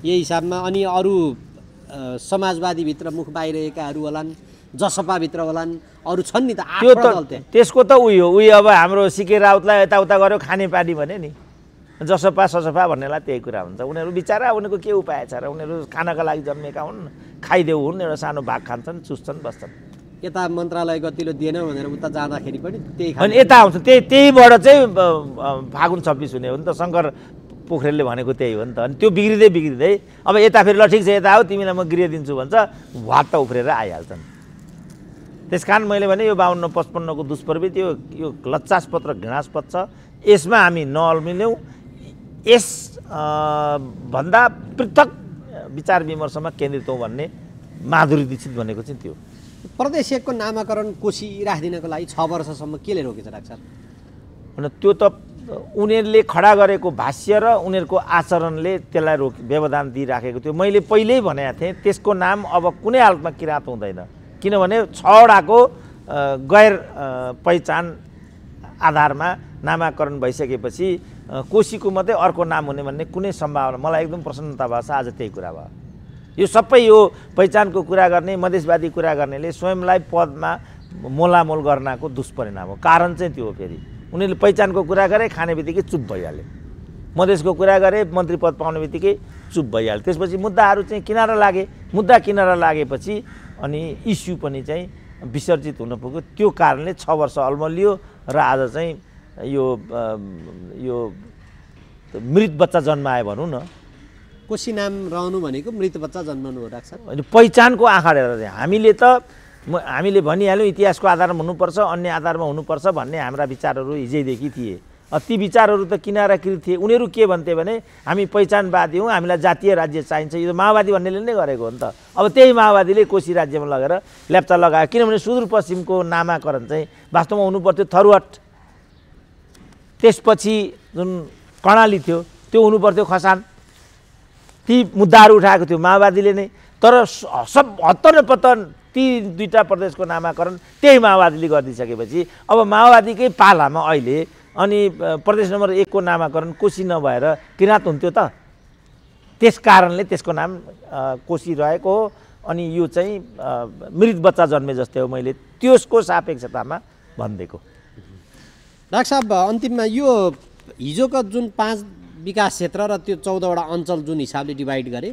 यही हिसाबमा अनि अरू समाजवादीभित्र मुख बाहिरहेकाहरू होलान् जसपाभित्र होलान् अरू छन् नि त त्यो त त्यसको त उयो उयो अब हाम्रो सिके राउतलाई यताउता गऱ्यो खानेपानी भने नि जसपा ससफा भन्नेलाई त्यही कुरा हुन्छ उनीहरू बिचरा उनीहरूको के उपाय छ र उनीहरू खानका लागि जन्मेका हुन् खाइदेऊ हुन् एउटा सानो भाग खान्छन् चुस्छन् बस्छन् यता मन्त्रालय गतिलो दिएन भनेर उता जाँदाखेरि पनि त्यही अनि यता आउँछ त्यही त्यहीबाट चाहिँ फागुन छब्बिस हुने हो नि त शङ्कर पोखरेलले भनेको त्यही हो नि त अनि त्यो बिग्रिँदै बिग्रिँदै अब यता फेरि ल ठिक छ यता हो तिमीलाई म गृह दिन्छु भन्छ भात त उफ्रेर आइहाल्छन् त्यस कारण मैले भने यो बाहन्न पचपन्नको दुष्प्रवृत्ति यो यो लच्चासपत्र र घृणास्पद छ यसमा हामी नअल्मिल्यौँ यस भन्दा पृथक विचार विमर्शमा केन्द्रित हौँ भन्ने माधुरी दीक्षित भनेको चाहिँ त्यो प्रदेशको नामाकरण कोसी राखिदिनको लागि छ वर्षसम्म केले रोकेछ डाक्टर होइन त्यो त उनीहरूले खडा गरेको भाष्य र उनीहरूको आचरणले त्यसलाई रोक व्यवधान दिइराखेको थियो मैले पहिल्यै भनेको थिएँ त्यसको नाम अब कुनै हालतमा किराँत हुँदैन किनभने छवटाको गैर पहिचान आधारमा नामाकरण भइसकेपछि कोसीको मात्रै अर्को नाम हुने भन्ने कुनै सम्भावना मलाई एकदम प्रसन्नता भएको छ आज त्यही कुरा भयो यो सबै यो पहिचानको कुरा गर्ने मधेसवादी कुरा गर्नेले स्वयंलाई पदमा मोलामोल गर्नको दुष्परिणाम हो कारण चाहिँ त्यो हो फेरि उनीहरूले पहिचानको कुरा गरे खाने बित्तिकै चुप भइहाले मधेसको कुरा गरे मन्त्री पद पाउने बित्तिकै चुप भइहाल्यो त्यसपछि मुद्दाहरू चाहिँ किनारा लागे मुद्दा किनारा लागेपछि अनि इस्यु पनि चाहिँ विसर्जित हुन पुग्यो त्यो कारणले छ वर्ष अल्मलियो र आज चाहिँ यो यो मृत बच्चा जन्मायो भनौँ न कोसी नाम रहनु भनेको मृत बच्चा जन्माउनु हो राख्छ होइन पहिचानको आँखा हेरेर हामीले त हामीले भनिहाल्यौँ इतिहासको आधारमा हुनुपर्छ अन्य आधारमा हुनुपर्छ भन्ने हाम्रा विचारहरू हिजैदेखि थिए ती विचारहरू त किनाराकृत थिए उनीहरू के भन्थे भने हामी पहिचानवादी हौँ हामीलाई जातीय राज्य चाहिन्छ यो माओवादी भन्नेले नै गरेको हो नि त अब त्यही माओवादीले कोशी राज्यमा लगेर लेप्चा लगायो किनभने सुदूरपश्चिमको नामाकरण चाहिँ वास्तवमा हुनुपर्थ्यो पर्थ्यो थरुवाट त्यसपछि जुन कर्णाली थियो त्यो हुनुपर्थ्यो खसान ती मुद्दाहरू उठाएको थियो माओवादीले नै तर सब हतन पतन ती दुईवटा प्रदेशको नामाकरण त्यही माओवादीले गरिदिइसकेपछि अब माओवादीकै पालामा अहिले अनि प्रदेश नम्बर एकको नामाकरण कोसी नभएर किराँत हुन्थ्यो त त्यस कारणले त्यसको नाम कोसी रहेको हो अनि यो चाहिँ मृत बच्चा जन्मे जस्तै हो मैले त्यसको सापेक्षतामा भनिदिएको डाक्टर साहब अन्तिममा यो हिजोको जुन पाँच विकास क्षेत्र र त्यो चौधवटा अञ्चल जुन हिसाबले डिभाइड गरे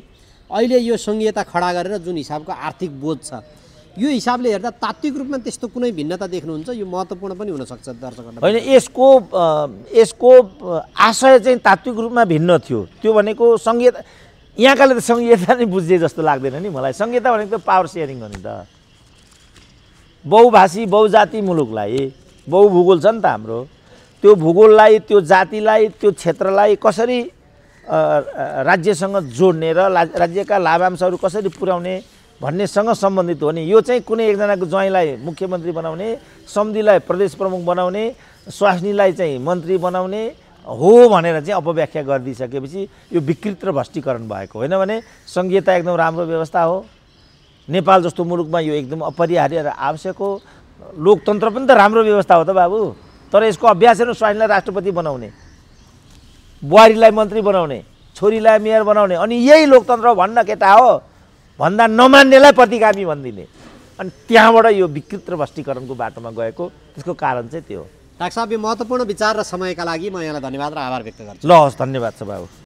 अहिले यो सङ्घीयता खडा गरेर जुन हिसाबको आर्थिक बोध छ यो हिसाबले हेर्दा तात्विक रूपमा त्यस्तो कुनै भिन्नता देख्नुहुन्छ यो महत्त्वपूर्ण पनि हुनसक्छ दर्शकहरू होइन यसको यसको आशय चाहिँ तात्विक रूपमा भिन्न थियो त्यो भनेको सङ्घीयता यहाँकाले त सङ्घीयता नै बुझ्ने जस्तो लाग्दैन नि मलाई सङ्घीयता भनेको त पावर सेयरिङ हो नि त बहुभाषी बहुजाति मुलुकलाई बहुभूगोल छ नि त हाम्रो त्यो भूगोललाई त्यो जातिलाई त्यो क्षेत्रलाई कसरी राज्यसँग जोड्ने र राज्यका लाभांशहरू कसरी पुर्याउने भन्नेसँग सम्बन्धित हो नि यो चाहिँ कुनै एकजनाको ज्वाइँलाई मुख्यमन्त्री बनाउने सम्धिलाई प्रदेश प्रमुख बनाउने स्वास्नीलाई चाहिँ मन्त्री बनाउने हो भनेर चाहिँ अपव्याख्या गरिदिइसकेपछि यो विकृत र भ्रष्टीकरण भएको होइन भने सङ्घीयता एकदम राम्रो व्यवस्था हो नेपाल जस्तो मुलुकमा यो एकदम अपरिहार्य र आवश्यक हो लोकतन्त्र पनि त राम्रो व्यवस्था हो त बाबु तर यसको अभ्यास हेर्नु स्वास्नीलाई राष्ट्रपति बनाउने बुहारीलाई मन्त्री बनाउने छोरीलाई मेयर बनाउने अनि यही लोकतन्त्र भन्न केटा हो भन्दा नमान्नेलाई प्रतिगामी भनिदिने अनि त्यहाँबाट यो विकृत र भष्टीकरणको बाटोमा गएको त्यसको कारण चाहिँ त्यो हो डाक्टर साहब यो महत्त्वपूर्ण विचार र समयका लागि म यहाँलाई धन्यवाद र आभार व्यक्त गर्छु ल हस् धन्यवाद छ बाबु